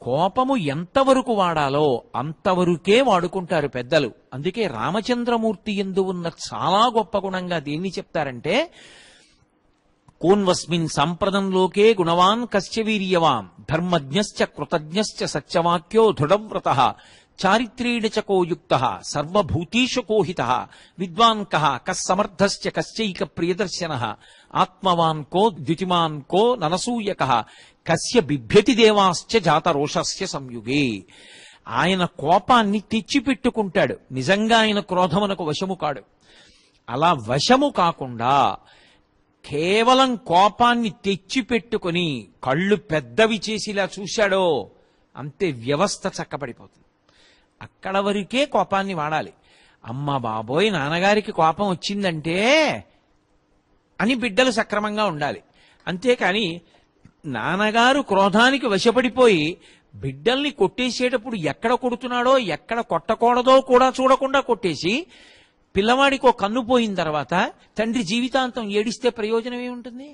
కోపము ఎంతవరకు వాడాలో అంతవరకే వాడుకుంటారు పెద్దలు అందుకే రామచంద్రమూర్తి ఎందు ఉన్న చాలా గొప్ప గుణంగా దేన్ని చెప్తారంటే కోన్వస్మిన్ సంప్రదంలోకే గుణవాన్ కశ్చవీర్యవాం ధర్మజ్ఞశ్చ కృతజ్ఞశ్చ సత్యవాక్యో దృఢవ్రత చారిత్రేణ చకోయుక్త సర్వభూతీషు కోహిత విద్వాన్ కహ కస్సమర్థశ్చ కశ్చైక ప్రియదర్శన ఆత్మవాన్ కో ద్యుతిమాన్ కో ననసూయక కస్య బిభ్యతి దేవాశ్చ జాతరోషస్య సంయుగే ఆయన కోపాన్ని తెచ్చిపెట్టుకుంటాడు నిజంగా ఆయన క్రోధమునకు వశము కాడు అలా వశము కాకుండా కేవలం కోపాన్ని తెచ్చిపెట్టుకుని కళ్ళు పెద్దవి చేసిలా చూశాడో అంతే వ్యవస్థ చక్కబడిపోతుంది అక్కడ వరకే కోపాన్ని వాడాలి అమ్మ బాబోయ్ నాన్నగారికి కోపం వచ్చిందంటే అని బిడ్డలు సక్రమంగా ఉండాలి అంతేకాని నాన్నగారు క్రోధానికి వశపడిపోయి బిడ్డల్ని కొట్టేసేటప్పుడు ఎక్కడ కొడుతున్నాడో ఎక్కడ కొట్టకూడదో కూడా చూడకుండా కొట్టేసి పిల్లవాడికి ఒక కన్ను పోయిన తర్వాత తండ్రి జీవితాంతం ఏడిస్తే ప్రయోజనం ఏముంటుంది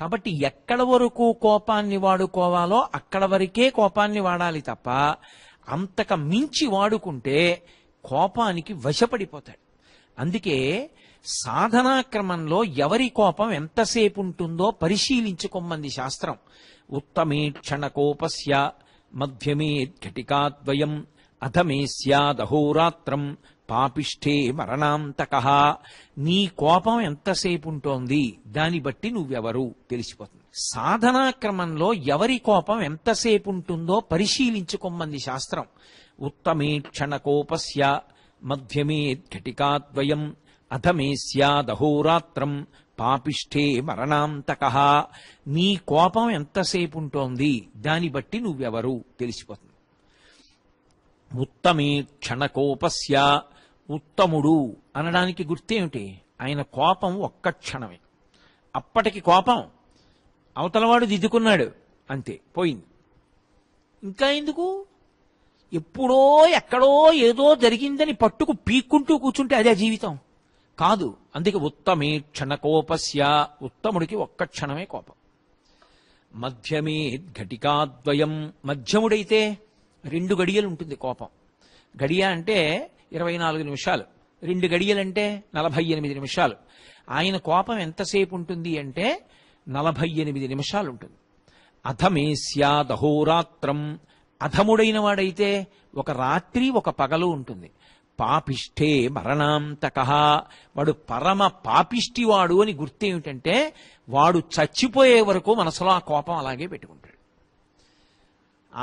కాబట్టి ఎక్కడ వరకు కోపాన్ని వాడుకోవాలో అక్కడ వరకే కోపాన్ని వాడాలి తప్ప అంతక మించి వాడుకుంటే కోపానికి వశపడిపోతాడు అందుకే సాధనా క్రమంలో ఎవరి కోపం ఎంతసేపు ఉంటుందో పరిశీలించుకోమంది శాస్త్రం ఉత్తమేక్షణ కోపస్య మధ్యమే ఘటికాద్వయం అధమే స్యాదహోరాత్రం పాపిష్ఠే మరణాంతక నీ కోపం ఎంతసేపు ఉంటోంది దాన్ని బట్టి నువ్వెవరు తెలిసిపోతుంది సాధనా క్రమంలో ఎవరి కోపం ఎంతసేపు ఉంటుందో పరిశీలించుకోమంది శాస్త్రం ఉత్తమే క్షణ కోపస్య మధ్యమే ఘటికాద్వయం అధమే సహోరాత్రం పాపిష్ఠే మరణాంతక నీ కోపం ఎంతసేపు ఉంటోంది దాన్ని బట్టి నువ్వెవరు తెలిసిపోతుంది ఉత్తమే క్షణకోపస్య ఉత్తముడు అనడానికి గుర్తేమిటి ఆయన కోపం ఒక్క క్షణమే అప్పటికి కోపం అవతలవాడు దిద్దుకున్నాడు అంతే పోయింది ఇంకా ఎందుకు ఎప్పుడో ఎక్కడో ఏదో జరిగిందని పట్టుకు పీక్కుంటూ కూర్చుంటే అదే జీవితం కాదు అందుకే ఉత్తమే క్షణకోపస్య ఉత్తముడికి ఒక్క క్షణమే కోపం మధ్యమే ఘటికాద్వయం మధ్యముడైతే రెండు గడియలు ఉంటుంది కోపం గడియ అంటే ఇరవై నాలుగు నిమిషాలు రెండు గడియలంటే నలభై ఎనిమిది నిమిషాలు ఆయన కోపం ఎంతసేపు ఉంటుంది అంటే నలభై ఎనిమిది నిమిషాలు ఉంటుంది అధమే స్యాదహోరాత్రం అధముడైన వాడైతే ఒక రాత్రి ఒక పగలు ఉంటుంది పాపిష్ఠే మరణాంతక వాడు పరమ వాడు అని గుర్తేమిటంటే వాడు చచ్చిపోయే వరకు మనసులో ఆ కోపం అలాగే పెట్టుకుంటాడు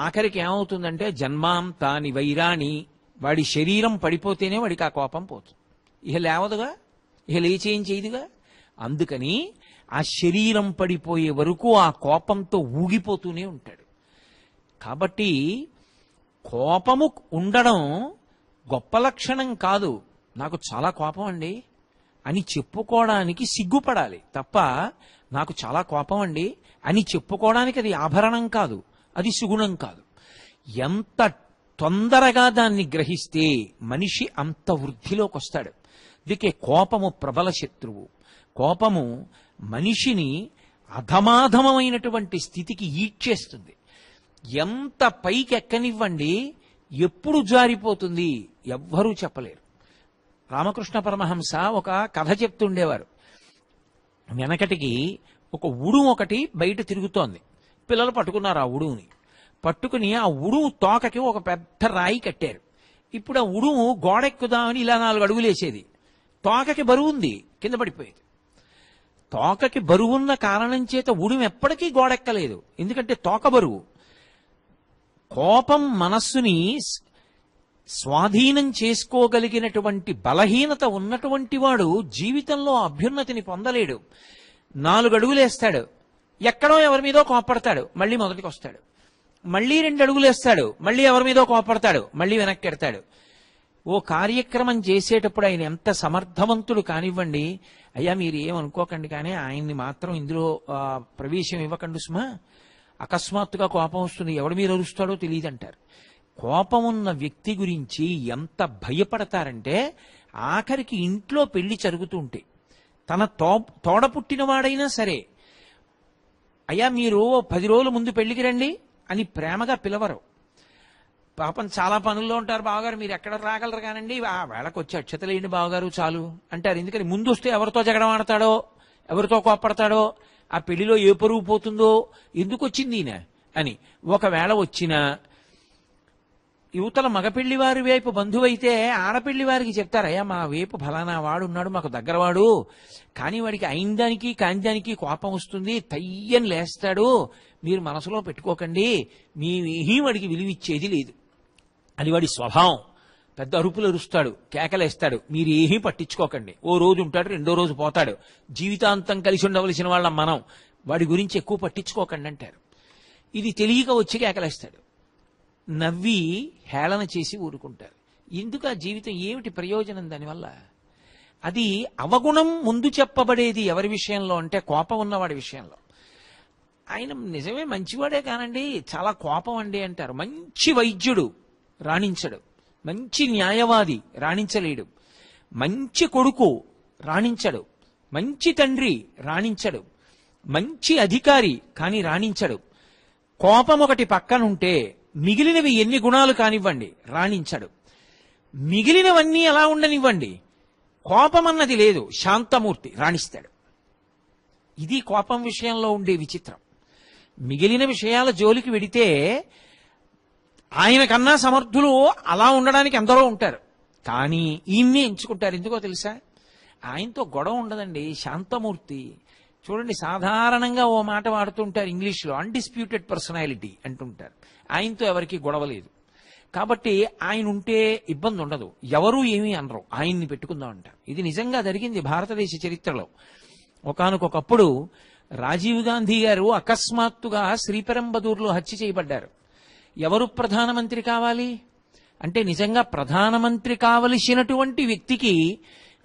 ఆఖరికి ఏమవుతుందంటే జన్మాంతాని వైరాణి వాడి శరీరం పడిపోతేనే వాడికి ఆ కోపం పోతుంది ఇక లేవదుగా ఇక లేచేం చేయదుగా అందుకని ఆ శరీరం పడిపోయే వరకు ఆ కోపంతో ఊగిపోతూనే ఉంటాడు కాబట్టి కోపము ఉండడం గొప్ప లక్షణం కాదు నాకు చాలా కోపం అండి అని చెప్పుకోవడానికి సిగ్గుపడాలి తప్ప నాకు చాలా కోపం అండి అని చెప్పుకోవడానికి అది ఆభరణం కాదు అది సుగుణం కాదు ఎంత తొందరగా దాన్ని గ్రహిస్తే మనిషి అంత వృద్ధిలోకి వస్తాడు అందుకే కోపము ప్రబల శత్రువు కోపము మనిషిని అధమాధమమైనటువంటి స్థితికి ఈడ్చేస్తుంది ఎంత పైకి ఎక్కనివ్వండి ఎప్పుడు జారిపోతుంది ఎవ్వరూ చెప్పలేరు రామకృష్ణ పరమహంస ఒక కథ చెప్తుండేవారు వెనకటికి ఒక ఉడు ఒకటి బయట తిరుగుతోంది పిల్లలు పట్టుకున్నారు ఆ ఉడువుని పట్టుకుని ఆ ఉడువు తోకకి ఒక పెద్ద రాయి కట్టారు ఇప్పుడు ఆ ఉడుము గోడెక్కుదామని ఇలా నాలుగు అడుగులేసేది తోకకి బరువు ఉంది కింద పడిపోయేది తోకకి బరువున్న కారణం చేత ఉడుము ఎప్పటికీ గోడెక్కలేదు ఎందుకంటే తోక బరువు కోపం మనస్సుని స్వాధీనం చేసుకోగలిగినటువంటి బలహీనత ఉన్నటువంటి వాడు జీవితంలో అభ్యున్నతిని పొందలేడు నాలుగు అడుగులేస్తాడు ఎక్కడో ఎవరి మీదో కోపడతాడు మళ్ళీ మొదటికి వస్తాడు మళ్ళీ రెండు అడుగులు వేస్తాడు మళ్ళీ ఎవరి మీదో కోపడతాడు మళ్ళీ వెనక్కి ఎడతాడు ఓ కార్యక్రమం చేసేటప్పుడు ఆయన ఎంత సమర్థవంతుడు కానివ్వండి అయ్యా మీరు ఏమనుకోకండి కానీ ఆయన్ని మాత్రం ఇందులో ప్రవేశం ఇవ్వకండి సుమా అకస్మాత్తుగా కోపం వస్తుంది ఎవడు మీరు అరుస్తాడో అంటారు కోపం ఉన్న వ్యక్తి గురించి ఎంత భయపడతారంటే ఆఖరికి ఇంట్లో పెళ్లి జరుగుతూ ఉంటే తన తో తోడ పుట్టినవాడైనా సరే అయ్యా మీరు పది రోజుల ముందు పెళ్లికి రండి అని ప్రేమగా పిలవరు పాపం చాలా పనుల్లో ఉంటారు బావగారు మీరు ఎక్కడ రాగలరు కానండి ఆ వేళకు వచ్చి అక్షతలేయండి బావగారు చాలు అంటారు ఎందుకని ముందు వస్తే ఎవరితో జగడమాడతాడో ఎవరితో కోప్పడతాడో ఆ పెళ్లిలో ఏ పరువు పోతుందో ఎందుకు వచ్చింది ఈయన అని ఒకవేళ వచ్చినా యువతల వారి వైపు బంధువైతే ఆడపిల్లి వారికి చెప్తారయ్యా మా వైపు ఫలానా వాడు ఉన్నాడు మాకు దగ్గరవాడు కానీ వాడికి అయిందానికి కాందానికి కోపం వస్తుంది తయ్యని లేస్తాడు మీరు మనసులో పెట్టుకోకండి మీ వాడికి విలువిచ్చేది లేదు అది వాడి స్వభావం పెద్ద అరుపులు అరుస్తాడు కేకలేస్తాడు మీరు ఏమీ పట్టించుకోకండి ఓ రోజు ఉంటాడు రెండో రోజు పోతాడు జీవితాంతం కలిసి ఉండవలసిన వాళ్ళం మనం వాడి గురించి ఎక్కువ పట్టించుకోకండి అంటారు ఇది తెలియక వచ్చి కేకలేస్తాడు నవ్వి హేళన చేసి ఊరుకుంటారు ఎందుకు ఆ జీవితం ఏమిటి ప్రయోజనం దానివల్ల అది అవగుణం ముందు చెప్పబడేది ఎవరి విషయంలో అంటే కోపం ఉన్నవాడి విషయంలో ఆయన నిజమే మంచివాడే కానండి చాలా కోపం అండి అంటారు మంచి వైద్యుడు రాణించడు మంచి న్యాయవాది రాణించలేడు మంచి కొడుకు రాణించడు మంచి తండ్రి రాణించడు మంచి అధికారి కానీ రాణించడు కోపం ఒకటి పక్కనుంటే మిగిలినవి ఎన్ని గుణాలు కానివ్వండి రాణించడు మిగిలినవన్నీ ఎలా ఉండనివ్వండి కోపం అన్నది లేదు శాంతమూర్తి రాణిస్తాడు ఇది కోపం విషయంలో ఉండే విచిత్రం మిగిలిన విషయాల జోలికి వెడితే ఆయన కన్నా సమర్థులు అలా ఉండడానికి ఎందరో ఉంటారు కానీ ఈయన్ని ఎంచుకుంటారు ఎందుకో తెలుసా ఆయనతో గొడవ ఉండదండి శాంతమూర్తి చూడండి సాధారణంగా ఓ మాట వాడుతుంటారు ఇంగ్లీష్లో అన్డిస్ప్యూటెడ్ పర్సనాలిటీ అంటుంటారు ఆయనతో ఎవరికి గొడవ లేదు కాబట్టి ఆయన ఉంటే ఇబ్బంది ఉండదు ఎవరూ ఏమీ అనరు ఆయన్ని పెట్టుకుందాం అంటారు ఇది నిజంగా జరిగింది భారతదేశ చరిత్రలో ఒకనకొకప్పుడు రాజీవ్ గాంధీ గారు అకస్మాత్తుగా శ్రీపెరంబదూర్లో హత్య చేయబడ్డారు ఎవరు ప్రధానమంత్రి కావాలి అంటే నిజంగా ప్రధానమంత్రి కావలసినటువంటి వ్యక్తికి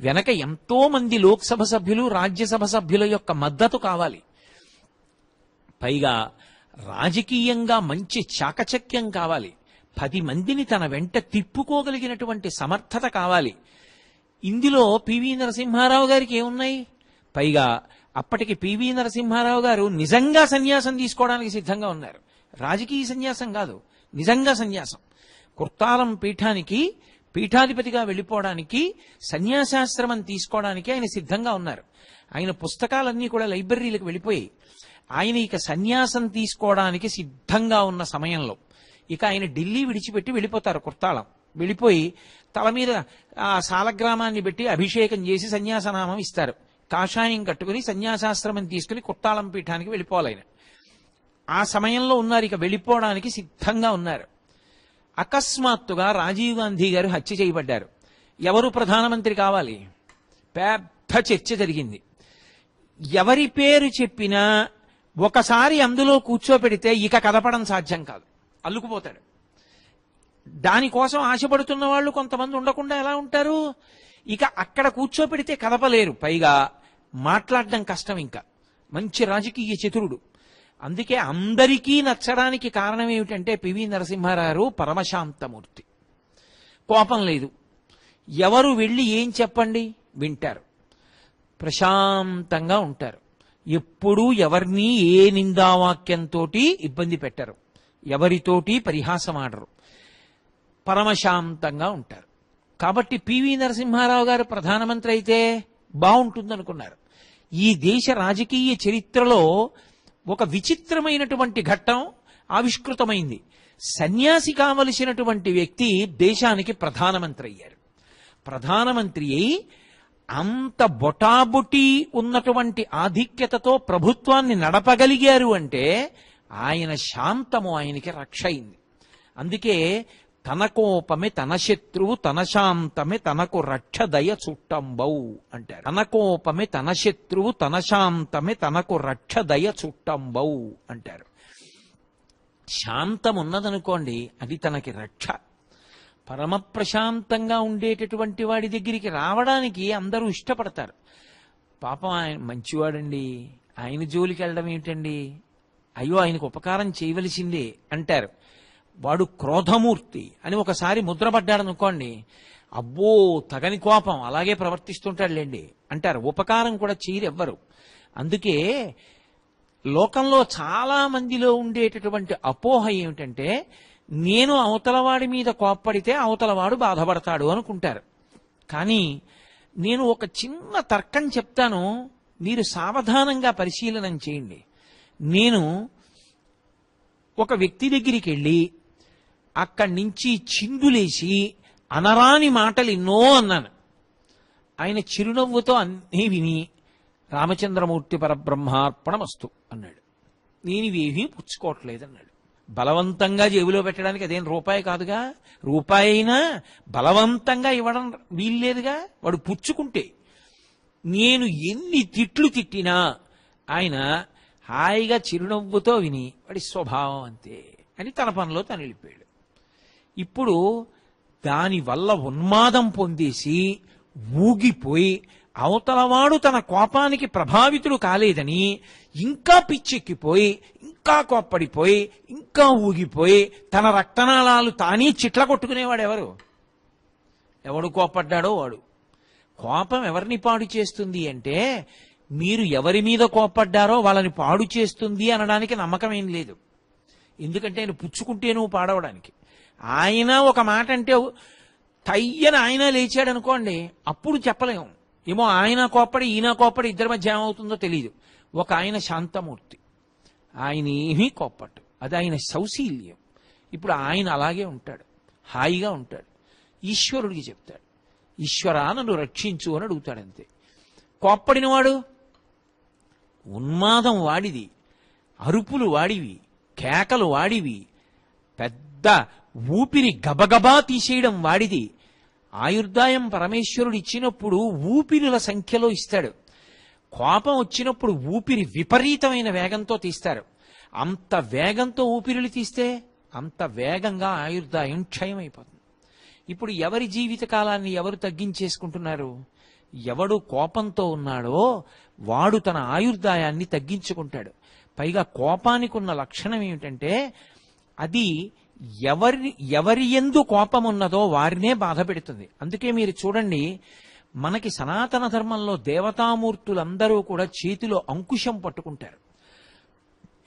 వెనక ఎంతో మంది లోక్సభ సభ్యులు రాజ్యసభ సభ్యుల యొక్క మద్దతు కావాలి పైగా రాజకీయంగా మంచి చాకచక్యం కావాలి పది మందిని తన వెంట తిప్పుకోగలిగినటువంటి సమర్థత కావాలి ఇందులో పివి నరసింహారావు గారికి ఏమున్నాయి పైగా అప్పటికి పివి నరసింహారావు గారు నిజంగా సన్యాసం తీసుకోవడానికి సిద్ధంగా ఉన్నారు రాజకీయ సన్యాసం కాదు నిజంగా సన్యాసం కుర్తాలం పీఠానికి పీఠాధిపతిగా వెళ్ళిపోవడానికి సన్యాసాశ్రమం తీసుకోవడానికి ఆయన సిద్ధంగా ఉన్నారు ఆయన పుస్తకాలన్నీ కూడా లైబ్రరీలకు వెళ్ళిపోయి ఆయన ఇక సన్యాసం తీసుకోవడానికి సిద్ధంగా ఉన్న సమయంలో ఇక ఆయన ఢిల్లీ విడిచిపెట్టి వెళ్ళిపోతారు కుర్తాళం వెళ్ళిపోయి తల మీద ఆ సాలగ్రామాన్ని పెట్టి అభిషేకం చేసి సన్యాసనామం ఇస్తారు కాషాయం కట్టుకుని సన్యాసాశ్రమం తీసుకుని కుట్టాళం పీఠానికి వెళ్ళిపోవాలి ఆయన ఆ సమయంలో ఉన్నారు ఇక వెళ్ళిపోవడానికి సిద్ధంగా ఉన్నారు అకస్మాత్తుగా రాజీవ్ గాంధీ గారు హత్య చేయబడ్డారు ఎవరు ప్రధానమంత్రి కావాలి పెద్ద చర్చ జరిగింది ఎవరి పేరు చెప్పినా ఒకసారి అందులో కూర్చోపెడితే ఇక కదపడం సాధ్యం కాదు అల్లుకుపోతాడు దానికోసం ఆశపడుతున్న వాళ్ళు కొంతమంది ఉండకుండా ఎలా ఉంటారు ఇక అక్కడ కూర్చోపెడితే కదపలేరు పైగా మాట్లాడడం కష్టం ఇంకా మంచి రాజకీయ చతురుడు అందుకే అందరికీ నచ్చడానికి కారణం ఏమిటంటే పివి నరసింహారావు పరమశాంతమూర్తి కోపం లేదు ఎవరు వెళ్ళి ఏం చెప్పండి వింటారు ప్రశాంతంగా ఉంటారు ఎప్పుడూ ఎవరిని ఏ నిందావాక్యంతో ఇబ్బంది పెట్టరు ఎవరితోటి పరిహాసమాడరు పరమశాంతంగా ఉంటారు కాబట్టి పివి నరసింహారావు గారు ప్రధానమంత్రి అయితే బాగుంటుందనుకున్నారు ఈ దేశ రాజకీయ చరిత్రలో ఒక విచిత్రమైనటువంటి ఘట్టం ఆవిష్కృతమైంది సన్యాసి కావలసినటువంటి వ్యక్తి దేశానికి ప్రధానమంత్రి అయ్యారు ప్రధానమంత్రి అయి అంత బొటాబుటీ ఉన్నటువంటి ఆధిక్యతతో ప్రభుత్వాన్ని నడపగలిగారు అంటే ఆయన శాంతము ఆయనకి రక్ష అయింది అందుకే తన కోపమే తన శత్రువు తన శాంతమే తనకు రక్షదయ చుట్టంబౌ అంటారు తన కోపమే తన శత్రువు తన శాంతమే తనకు రక్షదయ చుట్టంబౌ అంటారు శాంతం ఉన్నదనుకోండి అది తనకి రక్ష పరమ ప్రశాంతంగా ఉండేటటువంటి వాడి దగ్గరికి రావడానికి అందరూ ఇష్టపడతారు పాపం ఆయన మంచివాడండి ఆయన జోలికి వెళ్ళడం ఏమిటండి అయ్యో ఆయనకు ఉపకారం చేయవలసిందే అంటారు వాడు క్రోధమూర్తి అని ఒకసారి ముద్రపడ్డాడనుకోండి అబ్బో తగని కోపం అలాగే ప్రవర్తిస్తుంటాడులేండి అంటారు ఉపకారం కూడా చేయరెవ్వరు అందుకే లోకంలో చాలా మందిలో ఉండేటటువంటి అపోహ ఏమిటంటే నేను అవతలవాడి మీద కోప్పడితే అవతలవాడు బాధపడతాడు అనుకుంటారు కానీ నేను ఒక చిన్న తర్కం చెప్తాను మీరు సావధానంగా పరిశీలనం చేయండి నేను ఒక వ్యక్తి దగ్గరికి వెళ్ళి అక్కడి నుంచి చిందులేసి అనరాని మాటలు ఎన్నో అన్నాను ఆయన చిరునవ్వుతో అన్నీ విని రామచంద్రమూర్తి వస్తు అన్నాడు నేను ఇవేమీ అన్నాడు బలవంతంగా జేబులో పెట్టడానికి అదేం రూపాయి కాదుగా రూపాయి అయినా బలవంతంగా ఇవ్వడం వీల్లేదుగా వాడు పుచ్చుకుంటే నేను ఎన్ని తిట్లు తిట్టినా ఆయన హాయిగా చిరునవ్వుతో విని వాడి స్వభావం అంతే అని తన పనిలో తను వెళ్ళిపోయాడు ఇప్పుడు దానివల్ల ఉన్మాదం పొందేసి ఊగిపోయి అవతలవాడు తన కోపానికి ప్రభావితుడు కాలేదని ఇంకా పిచ్చెక్కిపోయి ఇంకా కోప్పడిపోయి ఇంకా ఊగిపోయి తన రక్తనాళాలు తానే చిట్ల కొట్టుకునేవాడు ఎవరు ఎవడు కోపడ్డాడో వాడు కోపం ఎవరిని పాడు చేస్తుంది అంటే మీరు ఎవరి మీద కోపడ్డారో వాళ్ళని పాడు చేస్తుంది అనడానికి నమ్మకం ఏం లేదు ఎందుకంటే పుచ్చుకుంటే పుచ్చుకుంటేను పాడవడానికి ఆయన ఒక మాట అంటే తయ్యన ఆయన లేచాడు అనుకోండి అప్పుడు చెప్పలేము ఏమో ఆయన కోప్పడి ఈయన కోప్పడి ఇద్దరి మధ్య ఏమవుతుందో తెలియదు ఒక ఆయన శాంతమూర్తి ఆయన ఏమీ కోప్పట్టు అది ఆయన సౌశీల్యం ఇప్పుడు ఆయన అలాగే ఉంటాడు హాయిగా ఉంటాడు ఈశ్వరుడికి చెప్తాడు ఈశ్వరా నన్ను రక్షించు అని అడుగుతాడు అంతే కోప్పడినవాడు ఉన్మాదం వాడిది అరుపులు వాడివి కేకలు వాడివి పెద్ద ఊపిరి గబగబా తీసేయడం వాడిది ఆయుర్దాయం పరమేశ్వరుడు ఇచ్చినప్పుడు ఊపిరుల సంఖ్యలో ఇస్తాడు కోపం వచ్చినప్పుడు ఊపిరి విపరీతమైన వేగంతో తీస్తారు అంత వేగంతో ఊపిరిలు తీస్తే అంత వేగంగా ఆయుర్దాయం క్షయమైపోతుంది ఇప్పుడు ఎవరి జీవిత కాలాన్ని ఎవరు తగ్గించేసుకుంటున్నారు ఎవడు కోపంతో ఉన్నాడో వాడు తన ఆయుర్దాయాన్ని తగ్గించుకుంటాడు పైగా కోపానికి ఉన్న లక్షణం ఏమిటంటే అది ఎవరి ఎవరి ఎందు కోపం ఉన్నదో వారినే బాధ పెడుతుంది అందుకే మీరు చూడండి మనకి సనాతన ధర్మంలో దేవతామూర్తులందరూ కూడా చేతిలో అంకుశం పట్టుకుంటారు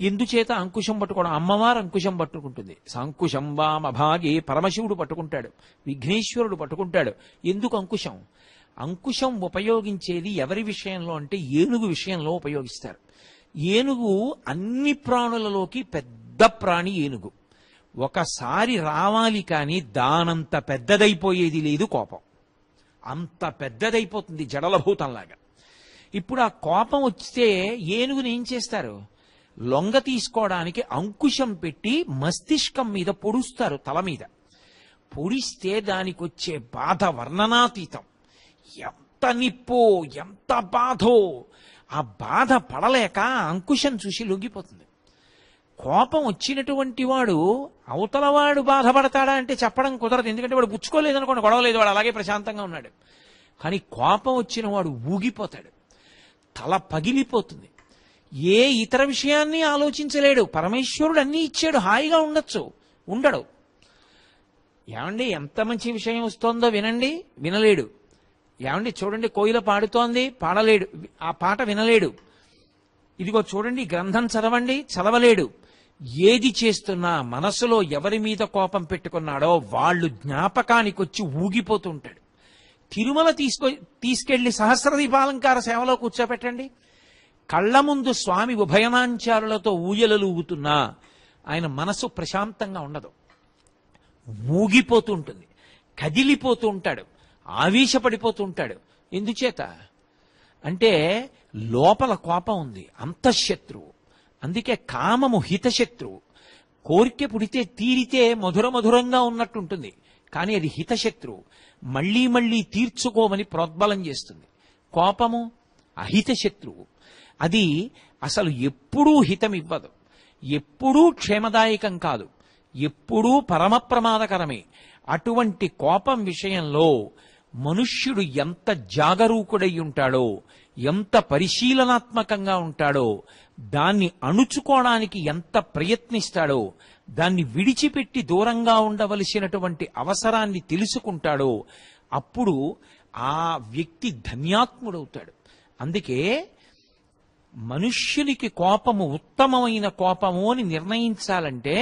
ఎందుచేత అంకుశం పట్టుకోవడం అమ్మవారు అంకుశం పట్టుకుంటుంది సంకుశం వామభాగి పరమశివుడు పట్టుకుంటాడు విఘ్నేశ్వరుడు పట్టుకుంటాడు ఎందుకు అంకుశం అంకుశం ఉపయోగించేది ఎవరి విషయంలో అంటే ఏనుగు విషయంలో ఉపయోగిస్తారు ఏనుగు అన్ని ప్రాణులలోకి పెద్ద ప్రాణి ఏనుగు ఒకసారి రావాలి కానీ దానంత పెద్దదైపోయేది లేదు కోపం అంత పెద్దదైపోతుంది జడలభూతంలాగా ఇప్పుడు ఆ కోపం వస్తే ఏనుగుని ఏం చేస్తారు లొంగ తీసుకోవడానికి అంకుశం పెట్టి మస్తిష్కం మీద పొడుస్తారు తల మీద పొడిస్తే దానికి వచ్చే బాధ వర్ణనాతీతం ఎంత నిప్పో ఎంత బాధో ఆ బాధ పడలేక అంకుశం చూసి లొంగిపోతుంది కోపం వచ్చినటువంటి వాడు అవతలవాడు బాధపడతాడా అంటే చెప్పడం కుదరదు ఎందుకంటే వాడు పుచ్చుకోలేదు అనుకోండి గొడవలేదు వాడు అలాగే ప్రశాంతంగా ఉన్నాడు కానీ కోపం వచ్చిన వాడు ఊగిపోతాడు తల పగిలిపోతుంది ఏ ఇతర విషయాన్ని ఆలోచించలేడు పరమేశ్వరుడు అన్నీ ఇచ్చాడు హాయిగా ఉండొచ్చు ఉండడు ఏమండి ఎంత మంచి విషయం వస్తోందో వినండి వినలేడు ఏమండి చూడండి కోయిల పాడుతోంది పాడలేడు ఆ పాట వినలేడు ఇదిగో చూడండి గ్రంథం చదవండి చదవలేడు ఏది చేస్తున్నా మనసులో ఎవరి మీద కోపం పెట్టుకున్నాడో వాళ్ళు జ్ఞాపకానికి వచ్చి ఉంటాడు తిరుమల తీసుకొ తీసుకెళ్లి సహస్రదీపాలంకార సేవలో కూర్చోపెట్టండి కళ్ళ ముందు స్వామి ఉభయనాంచారులతో ఊయలలు ఊగుతున్నా ఆయన మనసు ప్రశాంతంగా ఉండదు ఊగిపోతూ ఉంటుంది కదిలిపోతూ ఉంటాడు ఆవేశపడిపోతూ ఉంటాడు ఎందుచేత అంటే లోపల కోపం ఉంది అంతఃశత్రువు అందుకే కామము హితశత్రువు కోరిక పుడితే తీరితే మధుర మధురంగా ఉన్నట్టుంటుంది కానీ అది హితశత్రువు మళ్ళీ మళ్ళీ తీర్చుకోమని ప్రోద్బలం చేస్తుంది కోపము అహిత శత్రువు అది అసలు ఎప్పుడూ హితం ఇవ్వదు ఎప్పుడూ క్షేమదాయకం కాదు ఎప్పుడూ పరమప్రమాదకరమే అటువంటి కోపం విషయంలో మనుష్యుడు ఎంత జాగరూకుడై ఉంటాడో ఎంత పరిశీలనాత్మకంగా ఉంటాడో దాన్ని అణుచుకోవడానికి ఎంత ప్రయత్నిస్తాడో దాన్ని విడిచిపెట్టి దూరంగా ఉండవలసినటువంటి అవసరాన్ని తెలుసుకుంటాడో అప్పుడు ఆ వ్యక్తి ధన్యాత్ముడవుతాడు అందుకే మనుష్యునికి కోపము ఉత్తమమైన కోపము అని నిర్ణయించాలంటే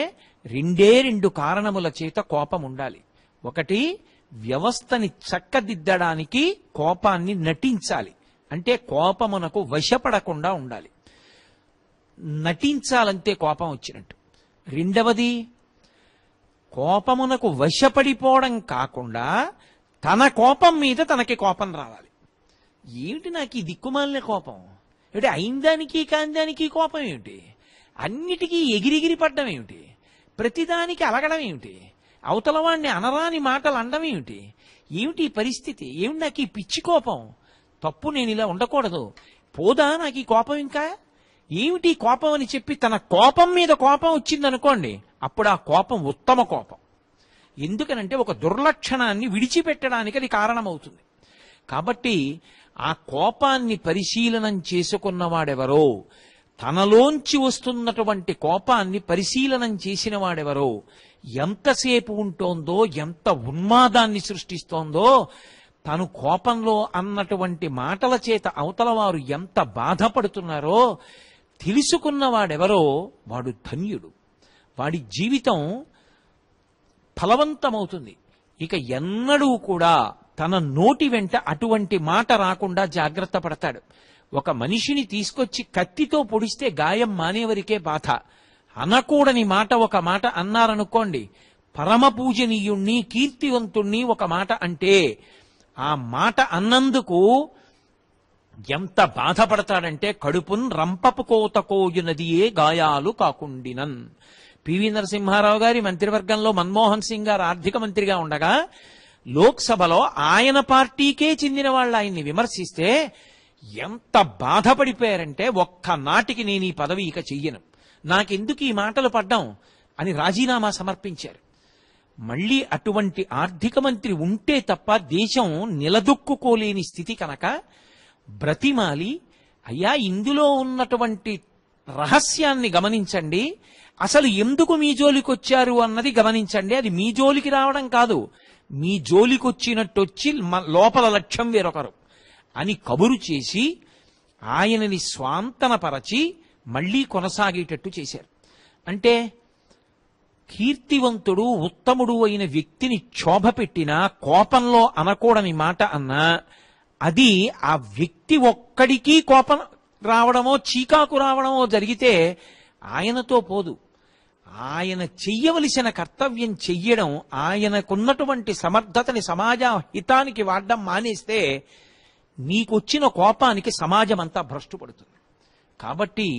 రెండే రెండు కారణముల చేత కోపం ఉండాలి ఒకటి వ్యవస్థని చక్కదిద్దడానికి కోపాన్ని నటించాలి అంటే కోపమునకు వశపడకుండా ఉండాలి నటించాలంటే కోపం వచ్చినట్టు రెండవది కోపమునకు వశపడిపోవడం కాకుండా తన కోపం మీద తనకి కోపం రావాలి ఏమిటి నాకు ఈ దిక్కుమాలిన కోపం ఏమిటి అయిందానికి కాందానికి కోపం ఏమిటి అన్నిటికీ ఎగిరిగిరి పడ్డం ఏమిటి ప్రతిదానికి అలగడం ఏమిటి అవతలవాణ్ణి అనరాని మాటలు అనడం ఏమిటి ఏమిటి పరిస్థితి ఏమిటి నాకు ఈ పిచ్చి కోపం తప్పు నేను ఇలా ఉండకూడదు పోదా నాకు ఈ కోపం ఇంకా ఏమిటి కోపం అని చెప్పి తన కోపం మీద కోపం వచ్చిందనుకోండి అప్పుడు ఆ కోపం ఉత్తమ కోపం ఎందుకనంటే ఒక దుర్లక్షణాన్ని విడిచిపెట్టడానికి అది కారణమవుతుంది కాబట్టి ఆ కోపాన్ని పరిశీలనం చేసుకున్నవాడెవరో తనలోంచి వస్తున్నటువంటి కోపాన్ని పరిశీలనం చేసిన వాడెవరో ఎంతసేపు ఉంటోందో ఎంత ఉన్మాదాన్ని సృష్టిస్తోందో తను కోపంలో అన్నటువంటి మాటల చేత అవతల వారు ఎంత బాధపడుతున్నారో తెలుసుకున్నవాడెవరో వాడు ధన్యుడు వాడి జీవితం ఫలవంతమవుతుంది ఇక ఎన్నడూ కూడా తన నోటి వెంట అటువంటి మాట రాకుండా జాగ్రత్త పడతాడు ఒక మనిషిని తీసుకొచ్చి కత్తితో పొడిస్తే గాయం మానేవరికే బాధ అనకూడని మాట ఒక మాట అన్నారనుకోండి పరమ పూజనీయుణ్ణి కీర్తివంతుణ్ణి ఒక మాట అంటే ఆ మాట అన్నందుకు ఎంత బాధపడతాడంటే కడుపున్ రంపపు కోతకోయునదియే గాయాలు కాకుండినన్ పివి నరసింహారావు గారి మంత్రివర్గంలో మన్మోహన్ సింగ్ గారు ఆర్థిక మంత్రిగా ఉండగా లోక్సభలో ఆయన పార్టీకే చెందిన వాళ్ళు ఆయన్ని విమర్శిస్తే ఎంత బాధపడిపోయారంటే ఒక్క నాటికి నేను ఈ పదవి ఇక చెయ్యను నాకెందుకు ఈ మాటలు పడ్డాం అని రాజీనామా సమర్పించారు మళ్ళీ అటువంటి ఆర్థిక మంత్రి ఉంటే తప్ప దేశం నిలదొక్కుకోలేని స్థితి కనుక బ్రతిమాలి అయ్యా ఇందులో ఉన్నటువంటి రహస్యాన్ని గమనించండి అసలు ఎందుకు మీ జోలికి వచ్చారు అన్నది గమనించండి అది మీ జోలికి రావడం కాదు మీ వచ్చి లోపల లక్ష్యం వేరొకరు అని కబురు చేసి ఆయనని స్వాంతనపరచి మళ్ళీ కొనసాగేటట్టు చేశారు అంటే కీర్తివంతుడు ఉత్తముడు అయిన వ్యక్తిని క్షోభ పెట్టినా కోపంలో అనకూడని మాట అన్నా అది ఆ వ్యక్తి ఒక్కడికి కోపం రావడమో చీకాకు రావడమో జరిగితే ఆయనతో పోదు ఆయన చెయ్యవలసిన కర్తవ్యం చెయ్యడం ఆయనకున్నటువంటి సమర్థతని సమాజ హితానికి వాడడం మానేస్తే నీకొచ్చిన కోపానికి సమాజం అంతా భ్రష్టుపడుతుంది కాబట్టి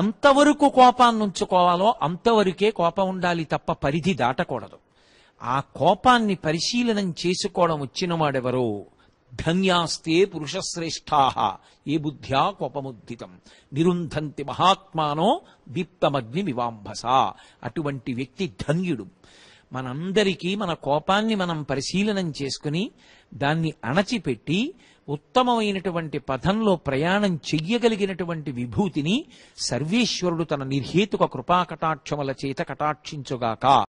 ఎంతవరకు కోపాన్ని ఉంచుకోవాలో అంతవరకే కోపం ఉండాలి తప్ప పరిధి దాటకూడదు ఆ కోపాన్ని పరిశీలనం చేసుకోవడం వచ్చినవాడెవరో ధన్యాస్తే పురుషశ్రేష్టా ఏ బుద్ధ్యా కోపముద్దితం నిరుంధంతి మహాత్మానో దీప్తమగ్ని వివాంభస అటువంటి వ్యక్తి ధన్యుడు మనందరికీ మన కోపాన్ని మనం పరిశీలనం చేసుకుని దాన్ని అణచిపెట్టి ఉత్తమమైనటువంటి పథంలో ప్రయాణం చెయ్యగలిగినటువంటి విభూతిని సర్వేశ్వరుడు తన నిర్హేతుక కృపాకటాక్షముల చేత కటాక్షించుగాక